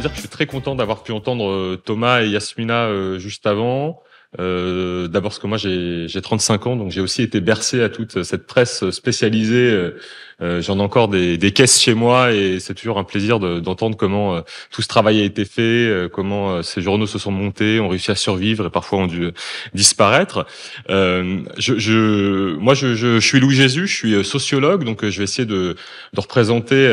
dire que je suis très content d'avoir pu entendre euh, Thomas et Yasmina euh, juste avant. Euh, d'abord parce que moi j'ai 35 ans, donc j'ai aussi été bercé à toute cette presse spécialisée euh, j'en ai encore des, des, caisses chez moi et c'est toujours un plaisir d'entendre comment euh, tout ce travail a été fait, euh, comment ces journaux se sont montés, ont réussi à survivre et parfois ont dû disparaître. je, je, moi, je, je, suis Louis Jésus, je suis sociologue, donc je vais essayer de, de représenter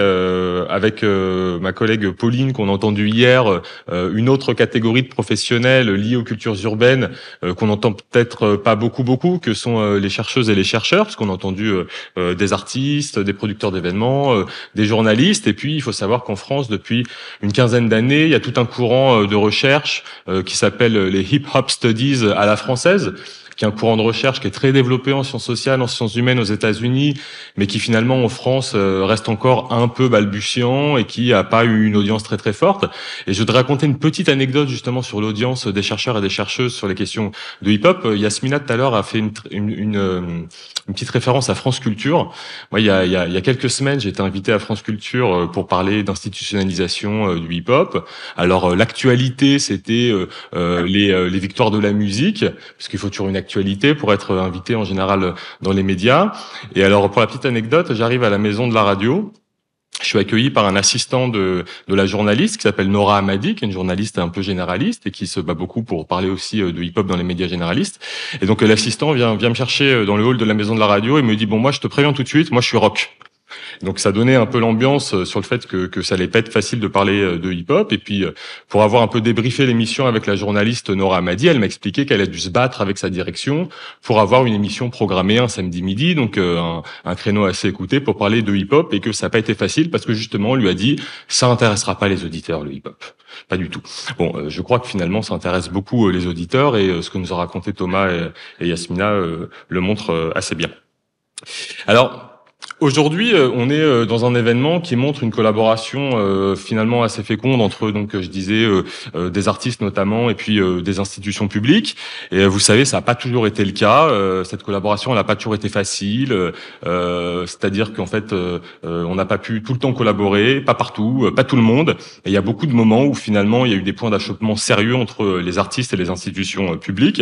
avec ma collègue Pauline qu'on a entendu hier une autre catégorie de professionnels liés aux cultures urbaines qu'on entend peut-être pas beaucoup beaucoup que sont les chercheuses et les chercheurs, parce qu'on a entendu des artistes, des des producteurs d'événements, euh, des journalistes. Et puis, il faut savoir qu'en France, depuis une quinzaine d'années, il y a tout un courant euh, de recherche euh, qui s'appelle les hip-hop studies à la française qui est un courant de recherche qui est très développé en sciences sociales, en sciences humaines aux États-Unis, mais qui finalement en France euh, reste encore un peu balbutiant et qui a pas eu une audience très très forte. Et je voudrais raconter une petite anecdote justement sur l'audience des chercheurs et des chercheuses sur les questions de hip-hop. Euh, Yasmina tout à l'heure a fait une, euh, petite référence à France Culture. Moi, il y a, quelques semaines, j'ai été invité à France Culture pour parler d'institutionnalisation du hip-hop. Alors l'actualité, c'était les, les victoires de la musique, parce qu'il faut toujours une actualité pour être invité en général dans les médias. Et alors, pour la petite anecdote, j'arrive à la maison de la radio je suis accueilli par un assistant de, de la journaliste qui s'appelle Nora Amadi, qui est une journaliste un peu généraliste et qui se bat beaucoup pour parler aussi euh, de hip-hop dans les médias généralistes. Et donc euh, l'assistant vient, vient me chercher euh, dans le hall de la maison de la radio et me dit, bon, moi je te préviens tout de suite, moi je suis rock. Donc ça donnait un peu l'ambiance euh, sur le fait que, ça allait pas être facile de parler euh, de hip-hop. Et puis euh, pour avoir un peu débriefé l'émission avec la journaliste Nora Madi, elle m'a expliqué qu'elle a dû se battre avec sa direction pour avoir une émission programmée un samedi midi, donc un, créneau assez écouté pour parler de hip-hop et que ça n'a pas été facile parce que justement on lui a dit ça intéressera pas les auditeurs le hip-hop, pas du tout. Bon, je crois que finalement ça intéresse beaucoup les auditeurs et ce que nous ont raconté Thomas et Yasmina le montre assez bien. Alors, Aujourd'hui, euh, on est euh, dans un événement qui montre une collaboration euh, finalement assez féconde entre, donc, je disais, des artistes notamment et puis des institutions publiques. Et vous savez, ça n'a pas toujours été le cas. Cette collaboration, elle n'a pas toujours été facile. C'est-à-dire qu'en fait, on n'a pas pu tout le temps collaborer, pas partout, pas tout le monde. Et il y a beaucoup de moments où finalement, il y a eu des points d'achoppement sérieux entre les artistes et les institutions publiques.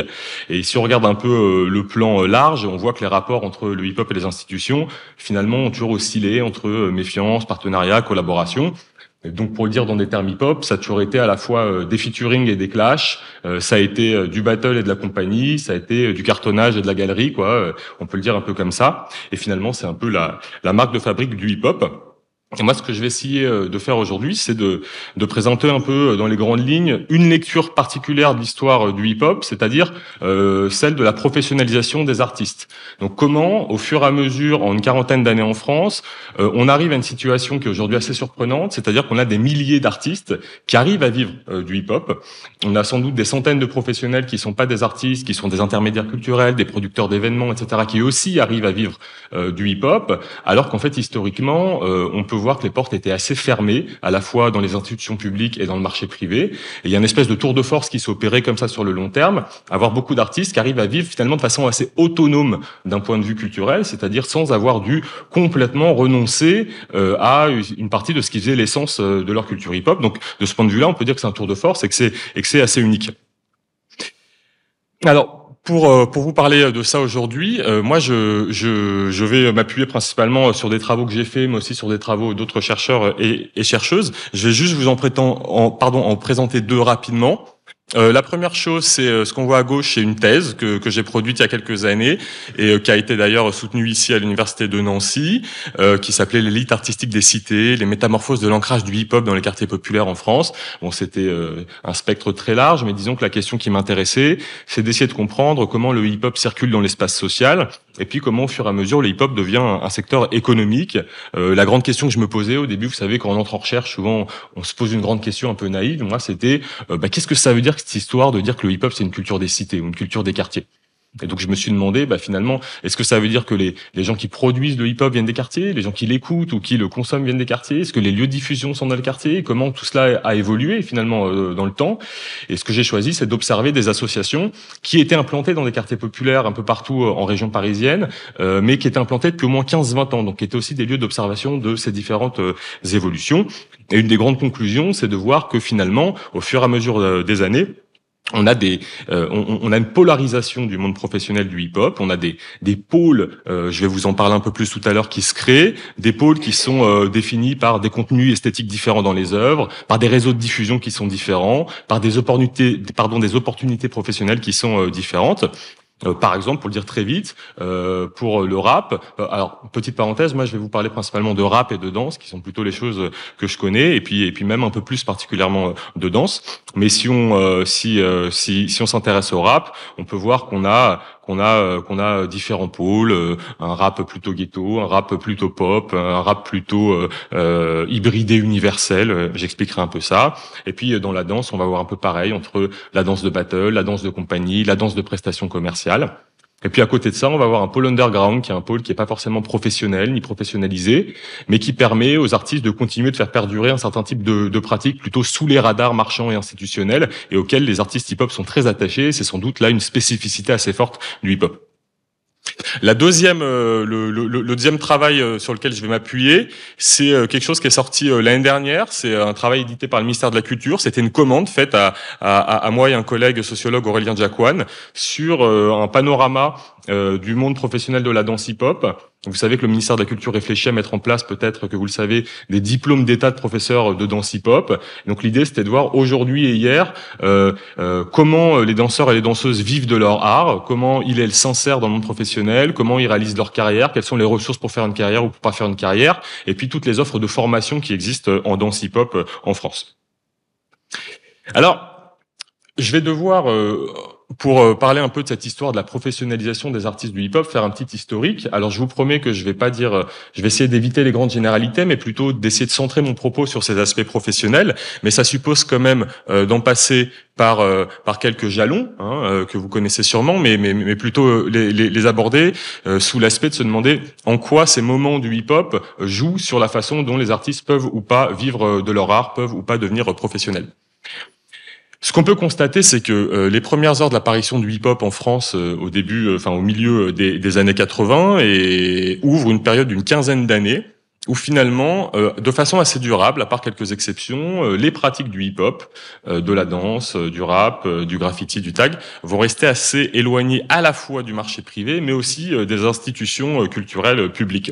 Et si on regarde un peu le plan large, on voit que les rapports entre le hip-hop et les institutions, finalement, ont toujours oscillé entre euh, méfiance, partenariat, collaboration. donc pour dire dans des termes hip-hop, ça a toujours été à la fois euh, des featuring et des clashs, euh, ça a été du battle et de la compagnie, ça a été du cartonnage et de la galerie, quoi. on peut le dire un peu comme ça. Et finalement, c'est un peu la marque de fabrique du hip-hop. Et moi, ce que je vais essayer euh, de faire aujourd'hui, c'est de, de, présenter un peu, euh, dans les grandes lignes, une lecture particulière de l'histoire euh, du hip-hop, c'est-à-dire euh, celle de la professionnalisation des artistes. Donc, comment, au fur et à mesure, en une quarantaine d'années en France, on arrive à une situation qui est aujourd'hui assez surprenante, c'est-à-dire qu'on a des milliers d'artistes qui arrivent à vivre du hip-hop. On a sans doute des centaines de professionnels qui sont pas des artistes, qui sont des intermédiaires culturels, des producteurs d'événements, etc., qui aussi arrivent à vivre du hip-hop, alors qu'en fait, historiquement, on peut voir que les portes étaient assez fermées, à la fois dans les institutions publiques et dans le marché privé. Et il y a une espèce de tour de force qui s'opérait comme ça sur le long terme. Avoir beaucoup d'artistes qui arrivent à vivre finalement de façon assez autonome d'un point de vue culturel, c'est-à-dire sans avoir dû complètement renoncer euh, à une partie de ce qui faisait l'essence euh, de leur culture hip-hop. Donc, de ce point de vue-là, on peut dire que c'est un tour de force et que c'est assez unique. Alors, euh, pour, vous parler euh, de ça aujourd'hui, euh, moi je, vais m'appuyer principalement sur des travaux que j'ai faits, mais aussi sur des travaux d'autres chercheurs et, chercheuses. Je vais juste vous en, en présenter deux rapidement. Euh, la première chose, c'est euh, ce qu'on voit à gauche, c'est une thèse que, j'ai produite il y a quelques années et euh, qui a été d'ailleurs soutenue ici à l'université de Nancy, qui s'appelait l'élite artistique des cités, les métamorphoses de l'ancrage du hip-hop dans les quartiers populaires en France. Bon, c'était un spectre très large, mais disons que la question qui m'intéressait, c'est d'essayer de comprendre comment le hip-hop circule dans l'espace social et puis comment au fur et à mesure le hip-hop devient un, secteur économique. Euh, la grande question que je me posais au début, vous savez, quand on entre en recherche, souvent on se pose une grande question un peu naïve. Moi, c'était euh, bah, qu'est-ce que ça veut dire cette histoire de dire que le hip-hop c'est une culture des cités ou une culture des quartiers et donc je me suis demandé, bah, finalement, est-ce que ça veut dire que les, les gens qui produisent le hip-hop viennent des quartiers, les gens qui l'écoutent ou qui le consomment viennent des quartiers Est-ce que les lieux de diffusion sont dans le quartier Comment tout cela a évolué finalement euh, dans le temps Et ce que j'ai choisi, c'est d'observer des associations qui étaient implantées dans des quartiers populaires un peu partout euh, en région parisienne, euh, mais qui étaient implantées depuis au moins 15-20 ans, donc qui étaient aussi des lieux d'observation de ces différentes évolutions. Et une des grandes conclusions, c'est de voir que finalement, au fur et à mesure des années, on a des, euh, on, a une polarisation du monde professionnel du hip-hop. On a des des pôles, euh, je vais vous en parler un peu plus tout à l'heure, qui se créent, des pôles qui sont euh, définis par des contenus esthétiques différents dans les œuvres, par des réseaux de diffusion qui sont différents, par des opportunités, pardon, des opportunités professionnelles qui sont différentes. Euh, par exemple, pour le dire très vite, euh, pour le rap, euh, alors petite parenthèse, moi je vais vous parler principalement de rap et de danse, qui sont plutôt les choses que je connais, et puis et puis même un peu plus particulièrement euh, de danse. Mais si on si si si on s'intéresse au rap, on peut voir qu'on a qu'on a euh, qu'on a euh, différents pôles, euh, un rap plutôt ghetto, un rap plutôt pop, un rap plutôt hybridé universel. J'expliquerai un peu ça. Et puis dans la danse, on va voir un peu pareil entre la danse de battle, la danse de compagnie, la danse de prestation commerciale. Et puis à côté de ça, on va avoir un pôle underground, qui est un pôle qui n'est pas forcément professionnel ni professionnalisé, mais qui permet aux artistes de continuer de faire perdurer un certain type de, de pratiques plutôt sous les radars marchands et institutionnels, et auxquels les artistes hip-hop sont très attachés. C'est sans doute là une spécificité assez forte du hip-hop. La deuxième, euh, le, deuxième travail euh, sur lequel je vais m'appuyer, c'est euh, quelque chose qui est sorti l'année dernière. C'est un travail édité par le ministère de la Culture. C'était une commande faite à, moi et un collègue sociologue Aurélien Jacquan sur un panorama du monde professionnel de la danse hip-hop vous savez que le ministère de la Culture réfléchit à mettre en place, peut-être que vous le savez, des diplômes d'État de professeurs euh, de danse hip-hop. Donc l'idée, c'était de voir aujourd'hui et hier euh, euh, comment les danseurs et les danseuses vivent de leur art, comment ils, elles s'insèrent dans le monde professionnel, comment ils réalisent leur carrière, quelles sont les ressources pour faire une carrière ou pour pas faire une carrière, et puis toutes les offres de formation qui existent en danse hip-hop en France. Alors, je vais devoir euh, pour euh, parler un peu de cette histoire de la professionnalisation des artistes du hip-hop, faire un petit historique. Alors je vous promets que je vais pas dire, euh, je vais essayer d'éviter les grandes généralités, mais plutôt d'essayer de centrer mon propos sur ces aspects professionnels. Mais ça suppose quand même euh, d'en passer par par quelques jalons hein, que vous connaissez sûrement, mais mais, mais plutôt les, les, les aborder sous l'aspect de se demander en quoi ces moments du hip-hop jouent sur la façon dont les artistes peuvent ou pas vivre de leur art, peuvent ou pas devenir professionnels. Ce qu'on peut constater, c'est que euh, les premières heures de l'apparition du hip-hop en France euh, au début, euh, enfin au milieu des, années 80, et ouvre une période d'une quinzaine d'années où finalement, de façon assez durable, à part quelques exceptions, les pratiques du hip-hop, de la danse, du rap, du graffiti, du tag, vont rester assez éloignées à la fois du marché privé, mais aussi des institutions culturelles publiques.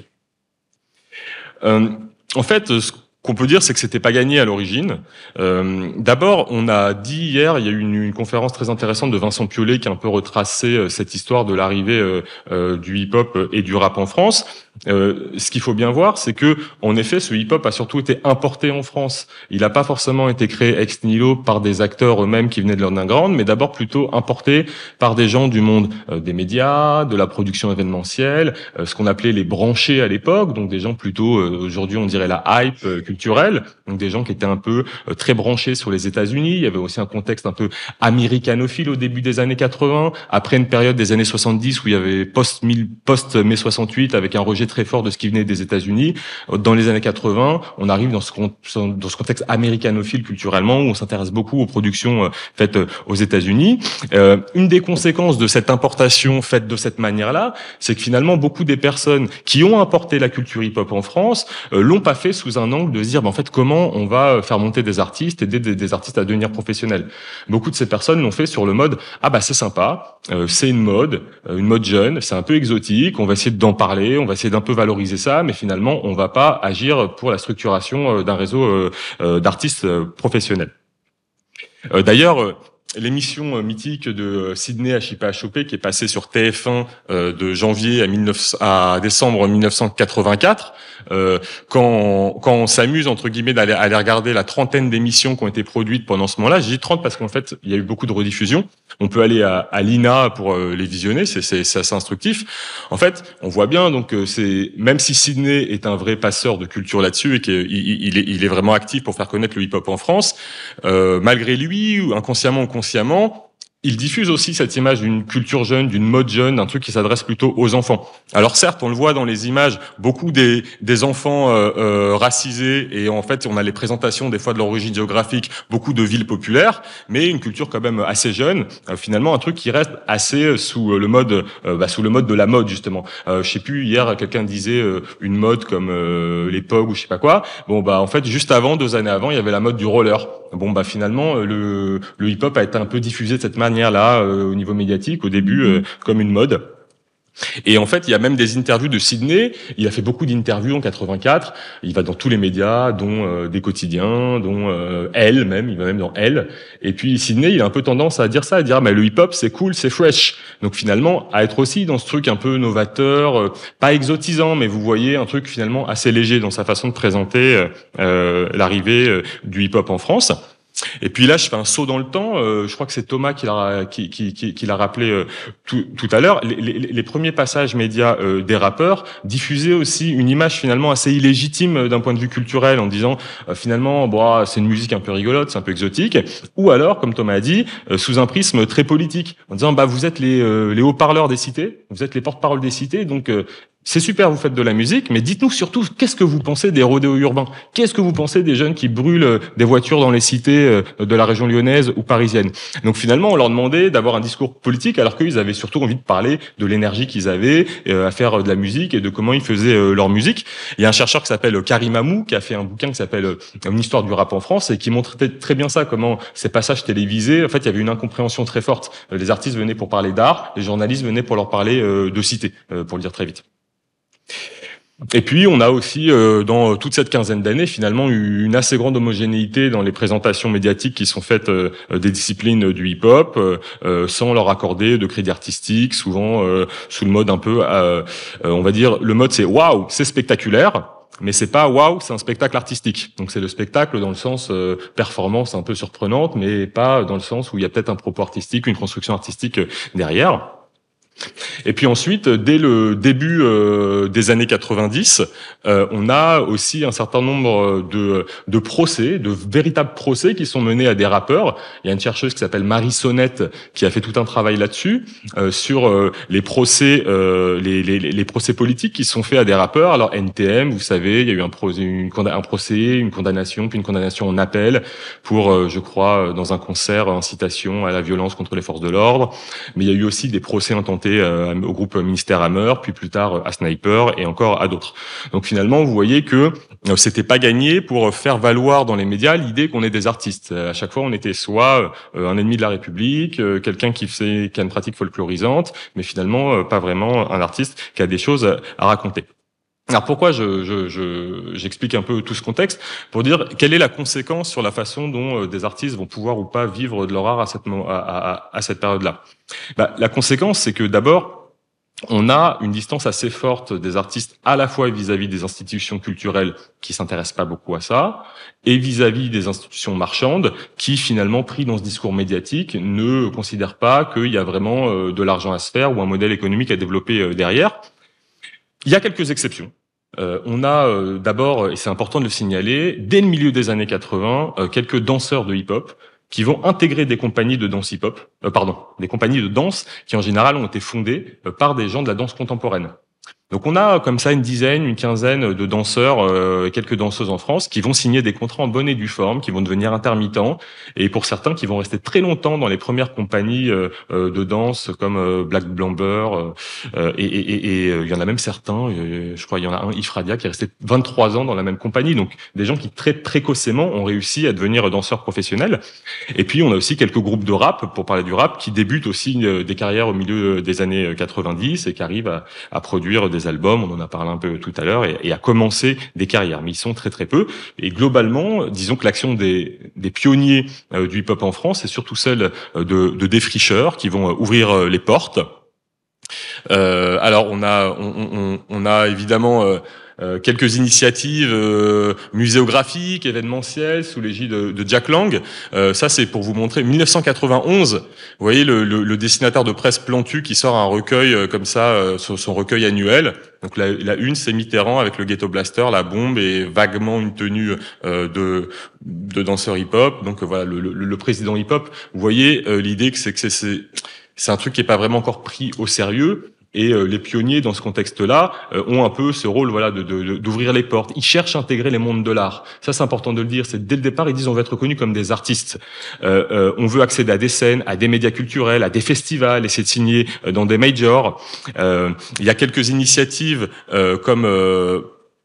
en fait, ce qu'on peut dire, c'est que c'était pas gagné à l'origine. Euh, d'abord, on a dit hier, il y a eu une, conférence très intéressante de Vincent Piollet qui a un peu retracé euh, cette histoire de l'arrivée euh, du hip-hop et du rap en France. ce qu'il faut bien voir, c'est que, en effet, ce hip-hop a surtout été importé en France. Il n'a pas forcément été créé ex nihilo par des acteurs eux-mêmes qui venaient de l'underground, mais d'abord plutôt importé par des gens du monde des médias, de la production événementielle, ce qu'on appelait les branchés à l'époque, donc des gens plutôt, aujourd'hui on dirait la hype culturel donc des gens qui étaient un peu euh, très branchés sur les États-Unis. Il y avait aussi un contexte un peu américanophile au début des années 80, après une période des années 70 où il y avait post post mai 68 avec un rejet très fort de ce qui venait des États-Unis. Euh, dans les années 80, on arrive dans ce, dans ce contexte américanophile culturellement où on s'intéresse beaucoup aux productions euh, faites aux États-Unis. une des conséquences de cette importation faite de cette manière-là, c'est que finalement beaucoup des personnes qui ont importé la culture hip-hop en France euh, l'ont pas fait sous un angle de de se dire, ben, en fait, comment on va euh, faire monter des artistes, aider des, artistes à devenir professionnels. Beaucoup de ces personnes l'ont fait sur le mode, ah bah c'est sympa, euh, c'est une mode, euh, une mode jeune, c'est un peu exotique, on va essayer d'en parler, on va essayer d'un peu valoriser ça, mais finalement, on va pas agir pour la structuration d'un réseau d'artistes professionnels. D'ailleurs, l'émission euh, mythique de euh, Sydney HIPHOP, Chopé qui est passée sur TF1 euh, de janvier à, à décembre 1984, euh, quand, quand on s'amuse entre guillemets d'aller aller regarder la trentaine d'émissions qui ont été produites pendant ce moment-là, j'ai dit 30 parce qu'en fait il y a eu beaucoup de rediffusions, on peut aller à, l'INA pour euh, les visionner, c'est assez instructif. En fait, on voit bien, donc euh, c'est même si Sydney est un vrai passeur de culture là-dessus et qu'il est, vraiment actif pour faire connaître le hip-hop en France, euh, malgré lui, ou inconsciemment ou consciemment, il diffuse aussi cette image d'une culture jeune, d'une mode jeune, d'un truc qui s'adresse plutôt aux enfants. Alors certes, on le voit dans les images, beaucoup des, enfants euh, euh, racisés, et en fait, on a les présentations des fois de leur origine géographique, beaucoup de villes populaires, mais une culture quand même assez jeune, euh, finalement un truc qui reste assez euh, sous le mode bah, sous le mode de la mode, justement. je sais plus, hier, quelqu'un disait une mode comme l'époque ou je sais pas quoi. Bon, bah en fait, juste avant, deux années avant, il y avait la mode du roller. Bon, bah finalement, le, le hip-hop a été un peu diffusé de cette manière là euh, au niveau médiatique, au début, mhm. euh, comme une mode. Et en fait, il y a même des interviews de Sydney. Il a fait beaucoup d'interviews en 84. Il va dans tous les médias, dont euh, des quotidiens, dont Elle même. Il va même dans Elle. Et puis Sydney, il a un peu tendance à dire ça, à dire mais le hip-hop c'est cool, c'est fresh. Donc finalement, à être aussi dans ce truc un peu novateur, pas exotisant, mais vous voyez un truc finalement assez léger dans sa façon de présenter l'arrivée du hip-hop en France. Et puis là, je fais un saut dans le temps. Euh, je crois que c'est Thomas qui l'a qui, qui, qui, l'a rappelé euh, tout, tout, à l'heure. Les, les, les, premiers passages médias euh, des rappeurs diffusaient aussi une image finalement assez illégitime d'un point de vue culturel en disant finalement, bon, ah, c'est une musique un peu rigolote, c'est un peu exotique. Ou alors, comme Thomas a dit, sous un prisme très politique, en disant bah vous êtes les, les haut-parleurs des cités, vous êtes les porte paroles des cités, donc c'est super, vous faites de la musique, mais dites-nous surtout qu'est-ce que vous pensez des rodéos urbains Qu'est-ce que vous pensez des jeunes qui brûlent euh, des voitures dans les cités euh, de la région lyonnaise ou parisienne Donc finalement, on leur demandait d'avoir un discours politique alors qu'ils avaient surtout envie de parler de l'énergie qu'ils avaient euh, à faire de la musique et de comment ils faisaient leur musique. Il y a un chercheur qui s'appelle Karim Amou qui a fait un bouquin qui s'appelle Une histoire du rap en France et qui montrait très bien ça, comment ces passages télévisés, en fait, il y avait une incompréhension très forte. Les artistes venaient pour parler d'art, les journalistes venaient pour leur parler de cité, pour le dire très vite. Et puis, on a aussi, euh, dans toute cette quinzaine d'années, finalement, une assez grande homogénéité dans les présentations médiatiques qui sont faites euh, des disciplines du hip-hop, euh, sans leur accorder de crédit artistique, souvent sous le mode un peu, on va dire, le mode c'est waouh, c'est spectaculaire. Mais c'est pas waouh, c'est un spectacle artistique. Donc c'est le spectacle dans le sens performance un peu surprenante, mais pas dans le sens où il y a peut-être un propos artistique, une construction artistique derrière. Et puis ensuite, euh, dès le début euh, des années 90, euh, on a aussi un certain nombre de, de, procès, de véritables procès qui sont menés à des rappeurs. Il y a une chercheuse qui s'appelle Marie Sonnette qui a fait tout un travail là-dessus sur les procès, les, les, les, procès politiques qui sont faits à des rappeurs. Alors NTM, vous savez, il y a eu un procès, une, un procès, une condamnation, puis une condamnation en appel pour, je crois, dans un concert, incitation à la violence contre les forces de l'ordre. Mais il y a eu aussi des procès intentés euh, au groupe ministère Hammer, puis plus tard euh, à Sniper et encore à d'autres. Donc finalement, vous voyez que euh, c'était pas gagné pour faire valoir dans les médias l'idée qu'on est des artistes. À chaque fois, on était soit un ennemi de la République, quelqu'un qui fait qui a une pratique folklorisante, mais finalement pas vraiment un artiste qui a des choses à raconter. Alors pourquoi j'explique je, je, un peu tout ce contexte pour dire quelle est la conséquence sur la façon dont euh, des artistes vont pouvoir ou pas vivre de leur art à cette, à, à, à cette période-là. Bah, la conséquence, c'est que d'abord, on a une distance assez forte des artistes à la fois vis-à-vis des institutions culturelles qui s'intéressent pas beaucoup à ça et vis-à-vis -vis des institutions marchandes qui finalement pris dans ce discours médiatique ne considèrent pas qu'il y a vraiment euh, de l'argent à se faire ou un modèle économique à développer euh, derrière. Il y a quelques exceptions. Euh, on a euh, d'abord, et c'est important de le signaler, dès le milieu des années 80, euh, quelques danseurs de hip-hop qui vont intégrer des compagnies de danse hip-hop, pardon, des compagnies de danse qui en général ont été fondées par des gens de la danse contemporaine. Donc on a euh, comme ça une dizaine, une quinzaine euh, de danseurs, euh, quelques danseuses en France, qui vont signer des contrats en bonne et due forme, qui vont devenir intermittents, et pour certains qui vont rester très longtemps dans les premières compagnies de danse comme Black Blamber, et il et, et, y en a même certains, je crois il y en a un, Ifradia, qui est resté 23 ans dans la même compagnie, donc des gens qui très précocement ont réussi à devenir danseurs professionnels. Et puis on a aussi quelques groupes de rap, pour parler du rap, qui débutent aussi des carrières au milieu des années 90 et qui arrivent à, à produire des albums, on en a parlé un peu tout à l'heure, et, a à commencer des carrières. Mais ils sont très très peu. Et globalement, disons que l'action des, pionniers euh, du hip-hop en France, c'est surtout celle euh, de, défricheurs qui vont euh, ouvrir les portes. alors on a on, a évidemment euh, quelques initiatives euh, muséographiques, événementielles, sous l'égide de, de, Jack Lang. Euh, ça, c'est pour vous montrer 1991. Vous voyez le, le, le, dessinateur de presse Plantu qui sort un recueil comme ça, son, son, recueil annuel. Donc la, la une, c'est Mitterrand avec le Ghetto Blaster, la bombe et vaguement une tenue de, de danseur hip-hop. Donc voilà, le, le président hip-hop. Vous voyez l'idée que c'est que c'est c'est un truc qui est pas vraiment encore pris au sérieux. Et euh, les pionniers, dans ce contexte-là, euh, ont un peu ce rôle voilà, d'ouvrir de, d'ouvrir les portes. Ils cherchent à intégrer les mondes de l'art. Ça, c'est important de le dire. C'est dès le départ, ils disent on veut être reconnus comme des artistes. Euh, on veut accéder à des scènes, à des médias culturels, à des festivals, et de signer dans des majors. il y a quelques initiatives comme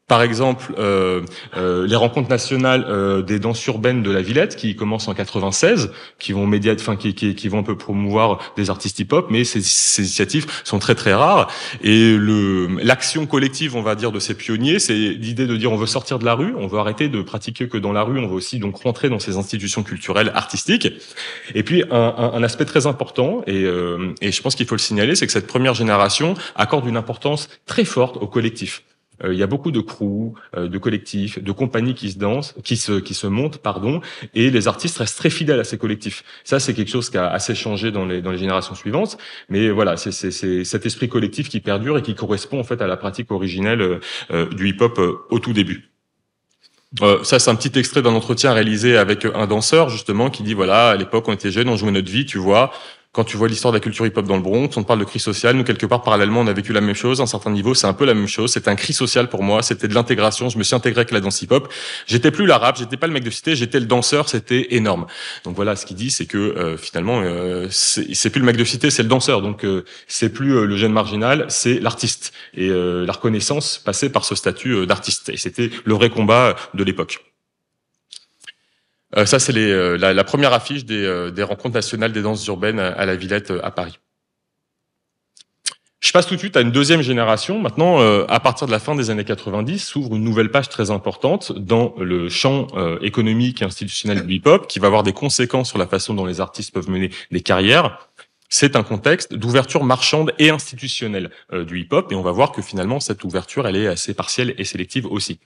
par exemple, euh, euh, les rencontres nationales euh, des danses urbaines de la Villette, qui commencent en 96, qui vont médiat, enfin qui, qui, vont un peu promouvoir des artistes hip-hop, mais ces, initiatives sont très très rares. Et l'action collective, on va dire, de ces pionniers, c'est l'idée de dire on veut sortir de la rue, on veut arrêter de pratiquer que dans la rue, on veut aussi donc rentrer dans ces institutions culturelles, artistiques. Et puis un, aspect très important, et je pense qu'il faut le signaler, c'est que cette première génération accorde une importance très forte au collectif. Euh, il y a beaucoup de crews, euh, de collectifs, de compagnies qui se dansent, qui se qui se montent, pardon, et les artistes restent très fidèles à ces collectifs. Ça, c'est quelque chose qui a assez changé dans les dans les générations suivantes. Mais voilà, c'est c'est cet esprit collectif qui perdure et qui correspond en fait à la pratique originelle euh, du hip-hop au tout début. ça, c'est un petit extrait d'un entretien réalisé avec un danseur, justement, qui dit, voilà, à l'époque, on était jeunes, on jouait notre vie, tu vois, quand tu vois l'histoire de la culture hip-hop dans le Bronx, on parle de crise sociale. Nous, quelque part, parallèlement, on a vécu la même chose. À un certain niveau, c'est un peu la même chose. C'est un cri social pour moi. C'était de l'intégration. Je me suis intégré avec la danse hip-hop. J'étais plus l'arabe. J'étais pas le mec de cité. J'étais le danseur. C'était énorme. Donc voilà, ce qu'il dit, c'est que euh, finalement, euh, c'est plus le mec de cité, c'est le danseur. Donc euh, c'est plus le jeune marginal, c'est l'artiste. Et la reconnaissance passait par ce statut d'artiste. Et c'était le vrai combat de l'époque. Euh, ça, c'est euh, la, la, première affiche des, euh, des, rencontres nationales des danses urbaines à la Villette à Paris. Je passe tout de suite à une deuxième génération. Maintenant, à partir de la fin des années 90, s'ouvre une nouvelle page très importante dans le champ économique et institutionnel du hip-hop, qui va avoir des conséquences sur la façon dont les artistes peuvent mener des carrières. C'est un contexte d'ouverture marchande et institutionnelle du hip-hop, et on va voir que finalement, cette ouverture, elle est assez partielle et sélective aussi.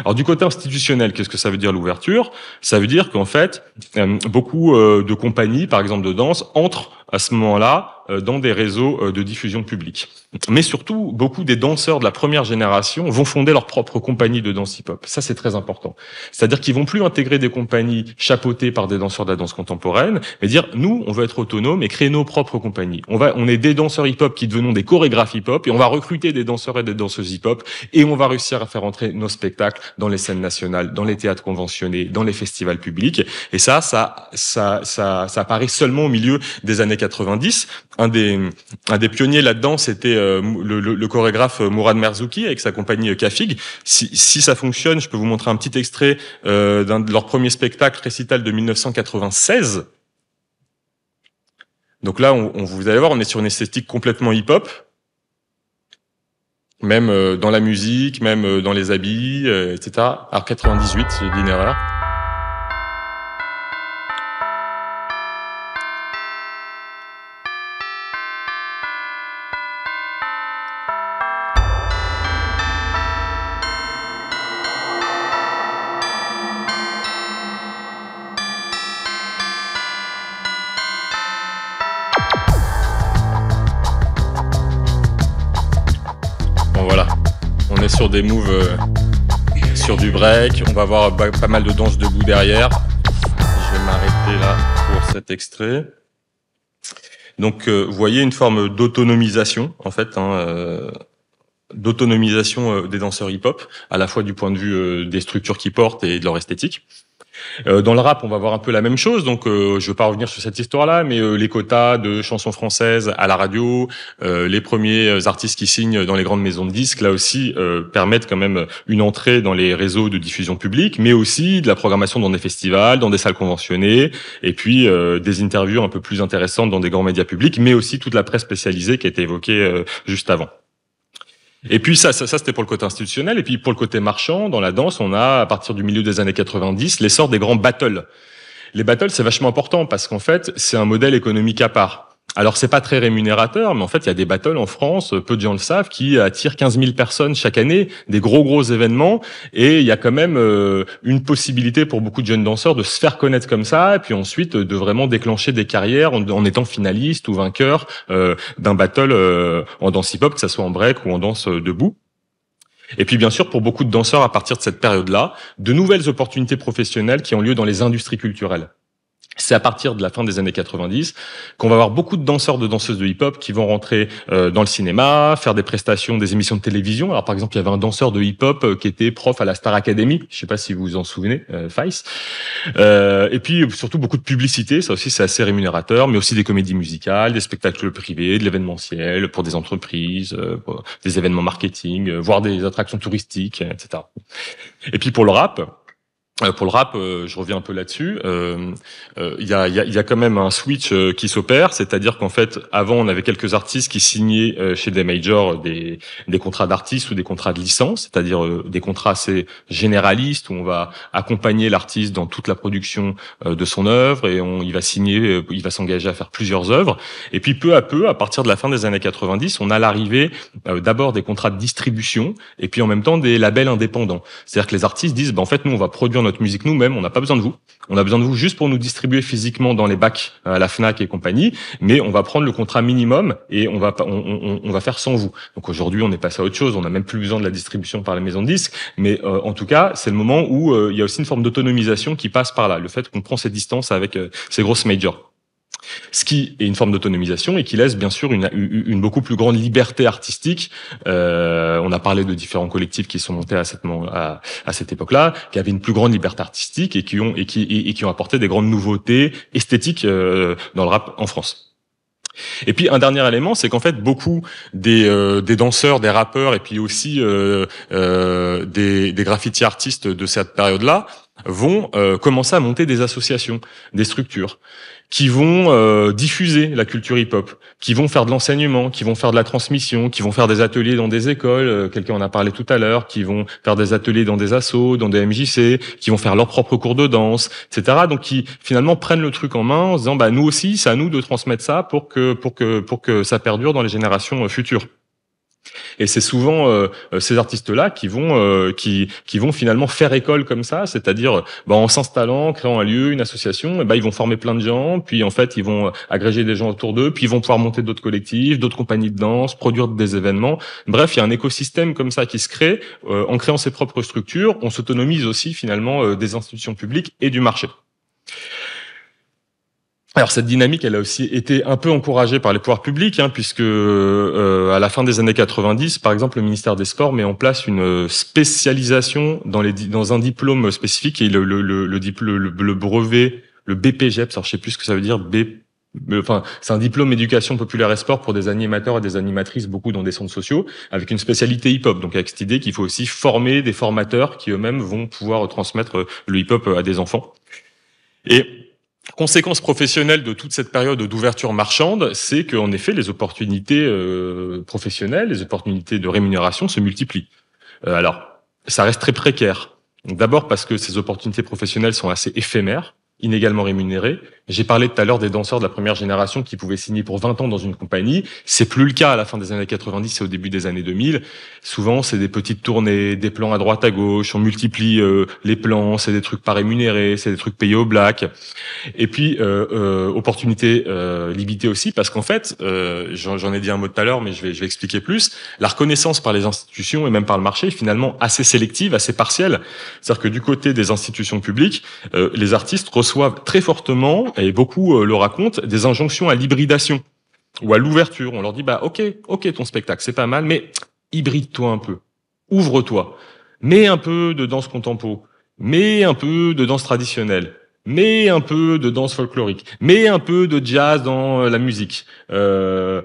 Alors du côté institutionnel, qu'est-ce que ça veut dire l'ouverture Ça veut dire qu'en fait, euh, beaucoup euh, de compagnies, par exemple de danse, entrent à ce moment-là euh, dans des réseaux euh, de diffusion publique. Mais surtout, beaucoup des danseurs de la première génération vont fonder leur propre compagnie de danse hip-hop. Ça, c'est très important. C'est-à-dire qu'ils vont plus intégrer des compagnies chapeautées par des danseurs de la danse contemporaine, mais dire, nous, on veut être autonome et créer nos propres compagnies. On va, on est des danseurs hip-hop qui devenons des chorégraphes hip-hop et on va recruter des danseurs et des danseuses hip-hop et on va réussir à faire entrer nos spectacles dans les scènes nationales, dans les théâtres conventionnés, dans les festivals publics. Et ça, ça, ça, ça, ça apparaît seulement au milieu des années 90 un des des pionniers là-dedans, c'était euh, le, le, le, chorégraphe euh, Mourad Merzouki avec sa compagnie euh, Kafig. Si, ça fonctionne, je peux vous montrer un petit extrait d'un de leurs premiers spectacles récital de 1996. Donc là, on, vous allez voir, on est sur une esthétique complètement hip-hop, même dans la musique, même dans les habits, etc. Alors 98, j'ai une erreur. des moves euh, sur du break. On va avoir pas mal de danse debout derrière. Je vais m'arrêter là pour cet extrait. Donc, euh, vous voyez une forme d'autonomisation, en fait, hein, euh, d'autonomisation des danseurs hip-hop, à la fois du point de vue des structures qu'ils portent et de leur esthétique. Euh, dans le rap, on va voir un peu la même chose. Donc, euh, je ne veux pas revenir sur cette histoire-là, mais euh, les quotas de chansons françaises à la radio, les premiers artistes qui signent dans les grandes maisons de disques, là aussi, permettent quand même une entrée dans les réseaux de diffusion publique, mais aussi de la programmation dans des festivals, dans des salles conventionnées, et puis des interviews un peu plus intéressantes dans des grands médias publics, mais aussi toute la presse spécialisée qui a été évoquée juste avant. Et puis ça, ça, c'était pour le côté institutionnel. Et puis pour le côté marchand, dans la danse, on a à partir du milieu des années 90 l'essor des grands battles. Les battles, c'est vachement important parce qu'en fait, c'est un modèle économique à part alors c'est pas très rémunérateur, mais en fait il y a des battles en France, peu de gens le savent, qui attirent 15 000 personnes chaque année, des gros gros événements, et il y a quand même euh, une possibilité pour beaucoup de jeunes danseurs de se faire connaître comme ça, et puis ensuite euh, de vraiment déclencher des carrières en, étant finaliste ou vainqueur euh, d'un battle en danse hip-hop, que ça soit en break ou en danse debout. Et puis bien sûr, pour beaucoup de danseurs, à partir de cette période-là, de nouvelles opportunités professionnelles qui ont lieu dans les industries culturelles. C'est à partir de la fin des années 90 qu'on va avoir beaucoup de danseurs, de danseuses de hip-hop qui vont rentrer euh, dans le cinéma, faire des prestations, des émissions de télévision. Alors par exemple, il y avait un danseur de hip-hop euh, qui était prof à la Star Academy, je ne sais pas si vous vous en souvenez, euh, euh, et puis surtout beaucoup de publicité, ça aussi c'est assez rémunérateur, mais aussi des comédies musicales, des spectacles privés, de l'événementiel pour des entreprises, des événements marketing, voire des attractions touristiques, etc. Et puis pour le rap, euh, pour le rap, euh, je reviens un peu là-dessus. Il euh, y, a, quand même un switch qui s'opère, c'est-à-dire qu'en fait, avant, on avait quelques artistes qui signaient chez des majors des, contrats d'artistes ou des contrats de licence, c'est-à-dire des contrats assez généralistes où on va accompagner l'artiste dans toute la production de son œuvre et on, il va signer, il va s'engager à faire plusieurs œuvres. Et puis peu à peu, à partir de la fin des années 90, on a l'arrivée d'abord des contrats de distribution et puis en même temps des labels indépendants, c'est-à-dire que les artistes disent, ben en fait, nous, on va produire notre musique nous-mêmes, on n'a pas besoin de vous. On a besoin de vous juste pour nous distribuer physiquement dans les bacs euh, à la Fnac et compagnie, mais on va prendre le contrat minimum et on va on, va faire sans vous. Donc aujourd'hui, on est passé à autre chose, on n'a même plus besoin de la distribution par les maisons de disques, mais euh, en tout cas, c'est le moment où euh, il y a aussi une forme d'autonomisation qui passe par là, le fait qu'on prend cette distances avec ces grosses majors ce qui est une forme d'autonomisation et qui laisse bien sûr une, une beaucoup plus grande liberté artistique. Euh, on a parlé de différents collectifs qui sont montés à cette, à, à cette époque-là, qui avaient une plus grande liberté artistique et qui ont, et qui, et, qui ont apporté des grandes nouveautés esthétiques euh, dans le rap en France. Et puis un dernier élément, c'est qu'en fait beaucoup des, euh, des, danseurs, des rappeurs et puis aussi euh, euh, des, des graffiti artistes de cette période-là vont euh, commencer à monter des associations, des structures qui vont euh, diffuser la culture hip-hop, qui vont faire de l'enseignement, qui vont faire de la transmission, qui vont faire des ateliers dans des écoles, euh, quelqu'un en a parlé tout à l'heure, qui vont faire des ateliers dans des assos, dans des MJC, qui vont faire leurs propres cours de danse, etc. Donc qui finalement prennent le truc en main en se disant bah nous aussi c'est à nous de transmettre ça pour que pour que pour que ça perdure dans les générations euh, futures. Et c'est souvent euh, euh, ces artistes-là qui vont euh, qui vont finalement faire école comme ça, c'est-à-dire bah, en s'installant, créant un lieu, une association, et bah, ils vont former plein de gens, puis en fait ils vont agréger des gens autour d'eux, puis ils vont pouvoir monter d'autres collectifs, d'autres compagnies de danse, produire des événements. Bref, il y a un écosystème comme ça qui se crée en créant ses propres structures. On s'autonomise aussi finalement des institutions publiques et du marché. Alors cette dynamique, elle a aussi été un peu encouragée par les pouvoirs publics, hein, puisque euh, à la fin des années 90, par exemple, le ministère des Sports met en place une spécialisation dans, les, dans un diplôme spécifique et le, le, le, le brevet, le BPGEPS, alors je sais plus ce que ça veut dire, B, enfin c'est un diplôme éducation populaire et sport pour des animateurs et des animatrices, beaucoup dans des centres sociaux, avec une spécialité hip-hop, donc avec cette idée qu'il faut aussi former des formateurs qui eux-mêmes vont pouvoir transmettre euh, le hip-hop à des enfants. Et conséquence professionnelle de toute cette période d'ouverture marchande, c'est qu'en effet, les opportunités euh, professionnelles, les opportunités de rémunération se multiplient. Euh, alors, ça reste très précaire. D'abord parce que ces opportunités professionnelles sont assez éphémères, inégalement rémunérées, j'ai parlé tout à l'heure des danseurs de la première génération qui pouvaient signer pour 20 ans dans une compagnie. C'est plus le cas à la fin des années 90 et au début des années 2000. Souvent, c'est des petites tournées, des plans à droite, à gauche. On multiplie euh, les plans. C'est des trucs pas rémunérés. C'est des trucs payés au black. Et puis, euh, euh, opportunité euh, limitée aussi, parce qu'en fait, euh, j'en ai dit un mot tout à l'heure, mais je vais, je vais expliquer plus. La reconnaissance par les institutions et même par le marché est finalement assez sélective, assez partielle. C'est-à-dire que du côté des institutions publiques, les artistes reçoivent très fortement et beaucoup euh, le racontent, des injonctions à l'hybridation ou à l'ouverture. On leur dit, bah ok, ok ton spectacle, c'est pas mal, mais hybride-toi un peu, ouvre-toi, mets un peu de danse contempo, mets un peu de danse traditionnelle, mets un peu de danse folklorique, mets un peu de jazz dans euh, la musique. Euh,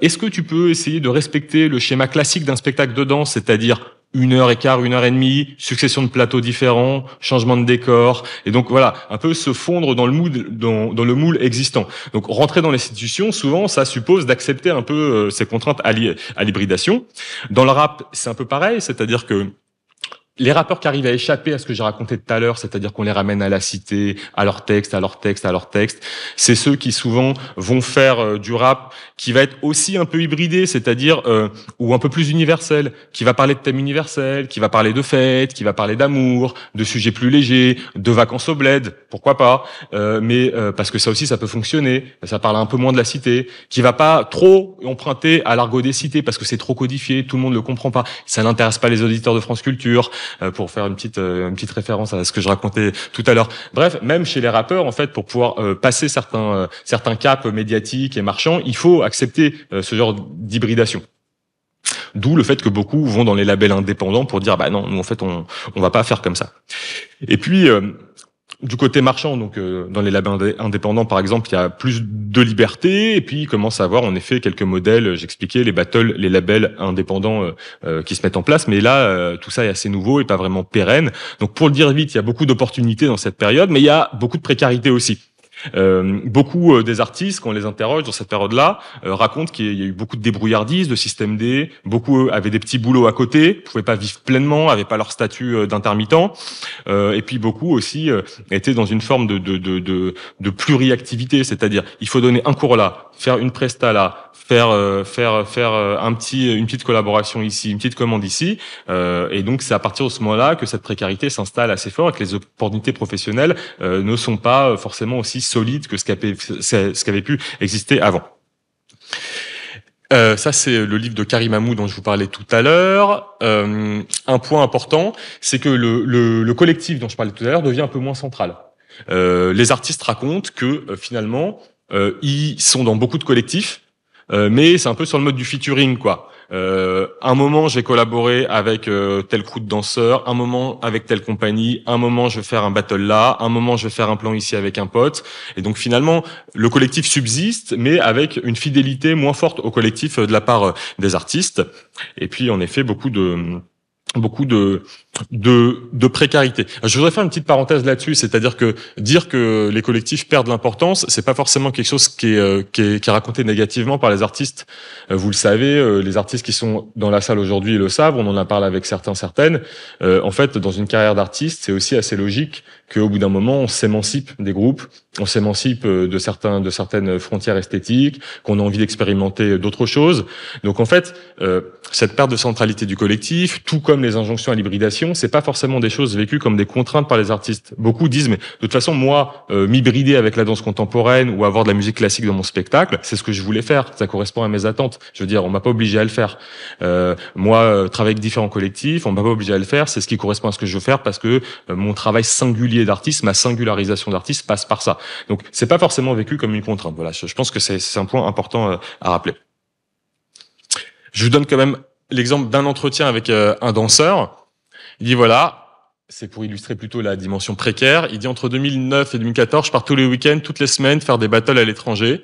est-ce que tu peux essayer de respecter le schéma classique d'un spectacle de danse, c'est-à-dire une heure et quart, une heure et demie, succession de plateaux différents, changement de décor, et donc voilà, un peu se fondre dans le moule, dans, le moule existant. Donc rentrer dans l'institution, souvent, ça suppose d'accepter un peu euh, ces contraintes à l'hybridation. Dans le rap, c'est un peu pareil, c'est-à-dire que les rappeurs qui arrivent à échapper à ce que j'ai raconté tout à l'heure, c'est-à-dire qu'on les ramène à la cité, à leur texte, à leur texte, à leur texte, c'est ceux qui souvent vont faire euh, du rap qui va être aussi un peu hybridé, c'est-à-dire euh, ou un peu plus universel, qui va parler de thèmes universels, qui va parler de fêtes, qui va parler d'amour, de sujets plus légers, de vacances au bled, pourquoi pas, euh, mais parce que ça aussi ça peut fonctionner, ça parle un peu moins de la cité, qui va pas trop emprunter à l'argot des cités parce que c'est trop codifié, tout le monde le comprend pas, ça n'intéresse pas les auditeurs de France Culture. Euh, pour faire une petite euh, une petite référence à ce que je racontais tout à l'heure. Bref, même chez les rappeurs, en fait, pour pouvoir euh, passer certains certains caps médiatiques et marchands, il faut accepter ce genre d'hybridation. D'où le fait que beaucoup vont dans les labels indépendants pour dire bah non, nous en fait on on va pas faire comme ça. Et puis du côté marchand, donc euh, dans les labels indépendants par exemple, il y a plus de liberté et puis il commence à avoir en effet quelques modèles. Euh, j'expliquais les battles, les labels indépendants euh, qui se mettent en place, mais là tout ça est assez nouveau et pas vraiment pérenne. Donc pour le dire vite, il y a beaucoup d'opportunités dans cette période, mais il y a beaucoup de précarité aussi. Euh, beaucoup euh, des artistes, quand on les interroge dans cette période-là, euh, racontent qu'il y a eu beaucoup de débrouillardise, de système D. Beaucoup euh, avaient des petits boulots à côté, pouvaient pas vivre pleinement, avaient pas leur statut d'intermittent. et puis beaucoup aussi étaient dans une forme de, de pluriactivité, c'est-à-dire il faut donner un cours là, faire une presta là, euh, faire faire faire euh, un petit euh, une petite collaboration ici, une petite commande ici, euh, et donc c'est à partir de ce moment-là que cette précarité s'installe assez fort et que les opportunités professionnelles ne sont pas forcément aussi solides que ce qu'avait ce qu'avait pu exister avant. Euh, ça, c'est le livre de Karim Amou dont je vous parlais tout à l'heure. Euh, un point important, c'est que le, le, le, collectif dont je parlais tout à l'heure devient un peu moins central. Euh, les artistes racontent que finalement, euh, ils sont dans beaucoup de collectifs, euh, mais c'est un peu sur le mode du featuring, quoi. Euh, un moment, j'ai collaboré avec euh, tel crew de danseurs, un moment avec telle compagnie, un moment, je vais faire un battle là, un moment, je vais faire un plan ici avec un pote. Et donc finalement, le collectif subsiste, mais avec une fidélité moins forte au collectif euh, de la part des artistes. Et puis, en effet, beaucoup de beaucoup de de, précarité. Je voudrais faire une petite parenthèse là-dessus, c'est-à-dire que dire que les collectifs perdent l'importance, c'est pas forcément quelque chose qui est, euh, qui est, qui, est, raconté négativement par les artistes. Euh, vous le savez, euh, les artistes qui sont dans la salle aujourd'hui le savent. On en a parlé avec certains, certaines. En fait, dans une carrière d'artiste, c'est aussi assez logique qu'au bout d'un moment, on s'émancipe des groupes, on s'émancipe de certains, de certaines frontières esthétiques, qu'on a envie d'expérimenter d'autres choses. Donc en fait, cette perte de centralité du collectif, tout comme les injonctions à l'hybridation c'est pas forcément des choses vécues comme des contraintes par les artistes. Beaucoup disent mais de toute façon moi euh, m'hybrider avec la danse contemporaine ou avoir de la musique classique dans mon spectacle, c'est ce que je voulais faire, ça correspond à mes attentes. Je veux dire, on m'a pas obligé à le faire. Euh, moi euh, travailler avec différents collectifs, on m'a pas obligé à le faire, c'est ce qui correspond à ce que je veux faire parce que euh, mon travail singulier d'artiste, ma singularisation d'artiste passe par ça. Donc c'est pas forcément vécu comme une contrainte. Voilà, je pense que c'est un point important à rappeler. Je vous donne quand même l'exemple d'un entretien avec un danseur il dit voilà, c'est pour illustrer plutôt la dimension précaire. Il dit entre 2009 et 2014, je pars tous les week-ends, toutes les semaines, faire des battles à l'étranger.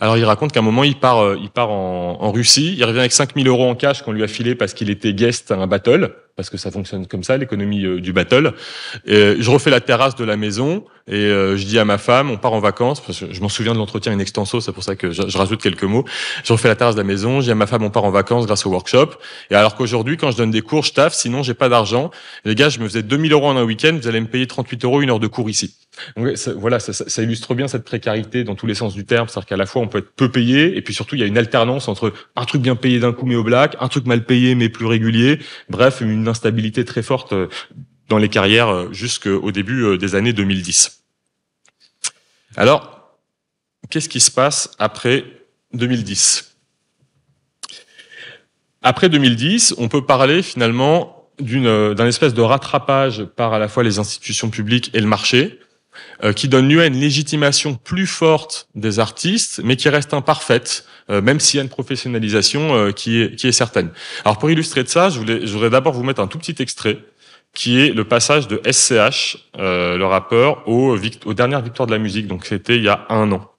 Alors il raconte qu'à un moment, il part, euh, il part en, Russie, il revient avec 5000 euros en cash qu'on lui a filé parce qu'il était guest à un battle parce que ça fonctionne comme ça, l'économie euh, du battle. Euh, je refais la terrasse de la maison et euh, je dis à ma femme, on part en vacances, parce que je m'en souviens de l'entretien in extenso, c'est pour ça que je, rajoute quelques mots. Je refais la terrasse de la maison, je dis à ma femme, on part en vacances grâce au workshop. Et alors qu'aujourd'hui, quand je donne des cours, je taffe, sinon j'ai pas d'argent. Les gars, je me faisais 2000 euros en un week-end, vous allez me payer 38 euros une heure de cours ici. voilà, ça, illustre bien cette précarité dans tous les sens du terme, c'est-à-dire qu'à la fois on peut être peu payé et puis surtout il y a une alternance entre un truc bien payé d'un coup mais au black, un truc mal payé mais plus régulier. Bref, une instabilité très forte euh, dans les carrières euh, jusqu'au début euh, des années 2010. Alors, qu'est-ce qui se passe après 2010 Après 2010, on peut parler finalement d'un espèce de rattrapage par à la fois les institutions publiques et le marché, euh, qui donne lieu à une légitimation plus forte des artistes, mais qui reste imparfaite, euh, même s'il y a une professionnalisation euh, qui, est, qui est certaine. Alors pour illustrer de ça, je, voulais, je voudrais d'abord vous mettre un tout petit extrait qui est le passage de SCH, le rappeur, aux, dernières victoires de la musique. Donc c'était il y a un an.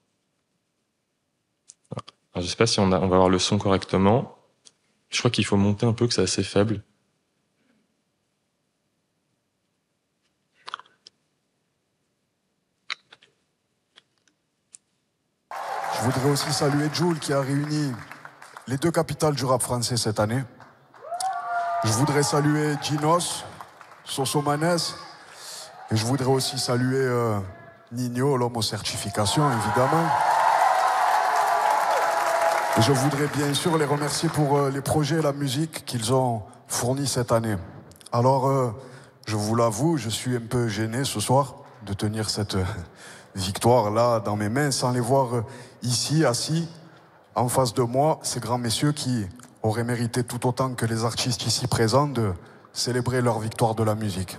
Alors, je sais pas si on, on va avoir le son correctement. Je crois qu'il faut monter un peu, que c'est assez faible. Je voudrais aussi saluer Jules qui a réuni les deux capitales du rap français cette année. Je voudrais saluer Ginos, Sosomanes, et je voudrais aussi saluer euh, Nino, l'homme aux certifications, évidemment. Et je voudrais bien sûr les remercier pour euh, les projets et la musique qu'ils ont fournis cette année. Alors, euh, je vous l'avoue, je suis un peu gêné ce soir de tenir cette, victoire là dans mes mains, sans les voir euh, ici, assis, en face de moi, ces grands messieurs qui auraient mérité tout autant que les artistes ici présents de célébrer leur victoire de la musique.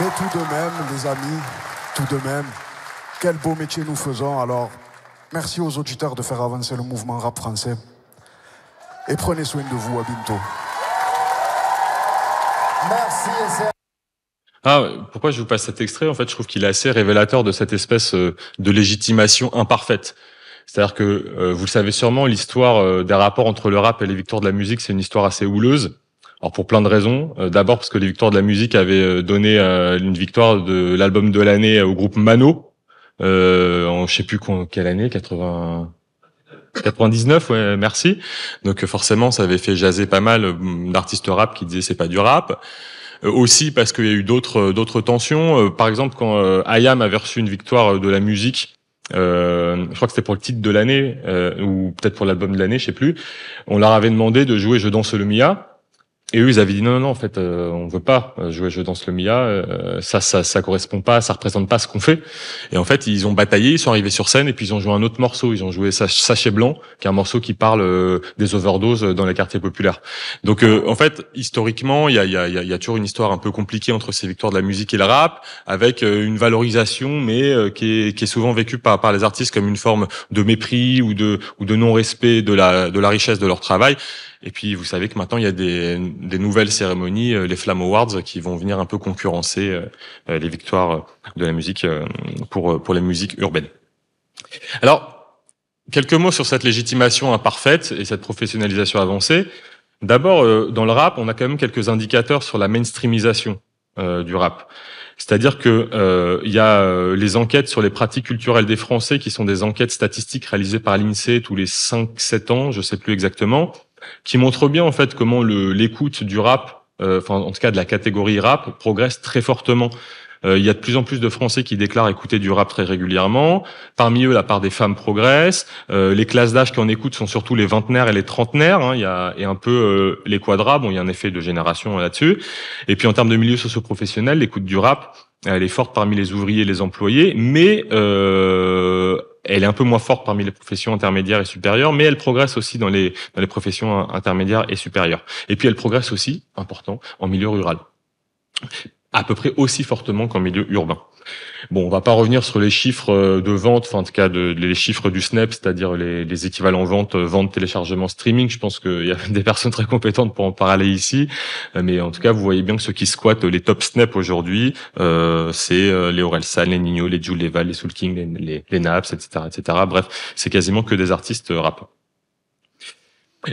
Mais tout de même, les amis, tout de même, quel beau métier nous faisons. Alors, merci aux auditeurs de faire avancer le mouvement rap français. Et prenez soin de vous, à bientôt. Merci, ah, pourquoi je vous passe cet extrait En fait, je trouve qu'il est assez révélateur de cette espèce euh, de légitimation imparfaite. C'est-à-dire que, euh, vous le savez sûrement, l'histoire euh, des rapports entre le rap et les victoires de la musique, c'est une histoire assez houleuse. Alors pour plein de raisons. D'abord parce que les victoires de la musique avaient donné une victoire de l'album de l'année au groupe Mano. Euh, en je sais plus quelle année, 80... 99, ouais, merci. Donc forcément, ça avait fait jaser pas mal d'artistes rap qui disaient c'est pas du rap. Euh, aussi parce qu'il y a eu d'autres euh, d'autres tensions. Euh, par exemple, quand Ayam avait reçu une victoire de la musique je crois que c'était pour le titre de l'année ou peut-être pour l'album de l'année, je sais plus. On leur avait demandé de jouer Je danse le Mia et eux, ils avaient dit non, non, non, en fait, euh, on veut pas jouer Je danse le Mia, euh, ça, ça, correspond pas, ça représente pas ce qu'on fait. Et en fait, ils ont bataillé, ils sont arrivés sur scène et puis ils ont joué un autre morceau. Ils ont joué Sachet Blanc, qui est un morceau qui parle euh, des overdoses dans les quartiers populaires. Donc, en fait, historiquement, il y a, y, y a, toujours une histoire un peu compliquée entre ces victoires de la musique et le rap, avec une valorisation, mais qui, est, souvent vécue par, par les artistes comme une forme de mépris ou de, ou de non-respect de la, de la richesse de leur travail. Et puis, vous savez que maintenant, il y a des, des nouvelles cérémonies, euh, les Flamme Awards, qui vont venir un peu concurrencer euh, les victoires euh, de la musique pour, pour les musiques urbaines. Alors, quelques mots sur cette légitimation imparfaite et cette professionnalisation avancée. D'abord, dans le rap, on a quand même quelques indicateurs sur la mainstreamisation du rap. C'est-à-dire que il y a les enquêtes sur les pratiques culturelles des Français qui sont des enquêtes statistiques réalisées par l'INSEE tous les 5-7 ans, je sais plus exactement, qui montre bien en fait comment l'écoute du rap, euh, enfin en tout cas de la catégorie rap, progresse très fortement. Euh, il y a de plus en plus de Français qui déclarent écouter du rap très régulièrement. Parmi eux, la part des femmes progresse. Euh, les classes d'âge qui en écoutent sont surtout les vingtenaires et les trentenaires. Hein. il y a, et un peu les quadras. Bon, il y a un effet de génération hein, là-dessus. Et puis en termes de milieu socio l'écoute du rap, elle est forte parmi les ouvriers et les employés, mais elle est un peu moins forte parmi les professions intermédiaires et supérieures, mais elle progresse aussi dans les, dans les professions intermédiaires et supérieures. Et puis elle progresse aussi, important, en milieu rural à peu près aussi fortement qu'en milieu urbain. Bon, on va pas revenir sur les chiffres euh, de vente, enfin en tout cas de, les chiffres du Snap, e c'est-à-dire les, équivalents vente, euh, vente, téléchargement, streaming. Je pense qu'il y a des personnes très compétentes pour en parler ici, euh, mais en tout cas vous voyez bien que ceux qui squattent les top Snap e aujourd'hui, c'est les Orelsan, les Nino, les Jules les Soul King, les, les, les Naps, etc., etc. Bref, c'est quasiment que des artistes rap.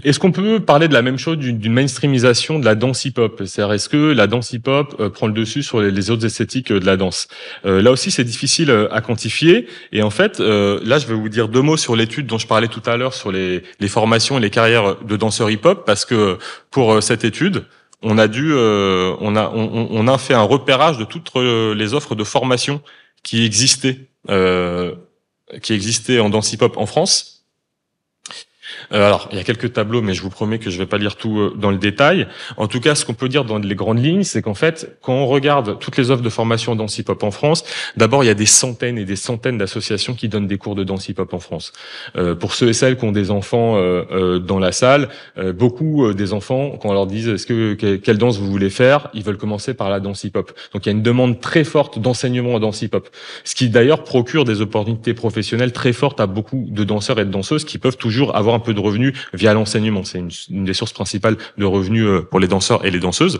Est-ce qu'on peut parler de la même chose d'une mainstreamisation de la danse hip-hop C'est-à-dire est-ce que la danse hip-hop euh, prend le dessus sur les, autres esthétiques euh, de la danse euh, Là aussi, c'est difficile euh, à quantifier. Et en fait, euh, là, je vais vous dire deux mots sur l'étude dont je parlais tout à l'heure sur les, formations et les carrières de danseurs hip-hop, parce que pour cette étude, on a dû, on a, on, on, a fait un repérage de toutes les offres de formation qui existaient, qui existaient en danse hip-hop en France euh, alors, il y a quelques tableaux, mais je vous promets que je ne vais pas lire tout euh, dans le détail. En tout cas, ce qu'on peut dire dans les grandes lignes, c'est qu'en fait, quand on regarde toutes les offres de formation danse hip-hop en France, d'abord, il y a des centaines et des centaines d'associations qui donnent des cours de danse hip-hop en France. Euh, pour ceux et celles qui ont des enfants dans la salle, beaucoup des enfants, quand on leur dit est-ce que quelle danse vous voulez faire, ils veulent commencer par la danse hip-hop. Donc, il y a une demande très forte d'enseignement en danse hip-hop, ce qui d'ailleurs procure des opportunités professionnelles très fortes à beaucoup de danseurs et de danseuses qui peuvent toujours avoir un peu de revenus via l'enseignement. C'est une, une, des sources principales de revenus euh, pour les danseurs et les danseuses.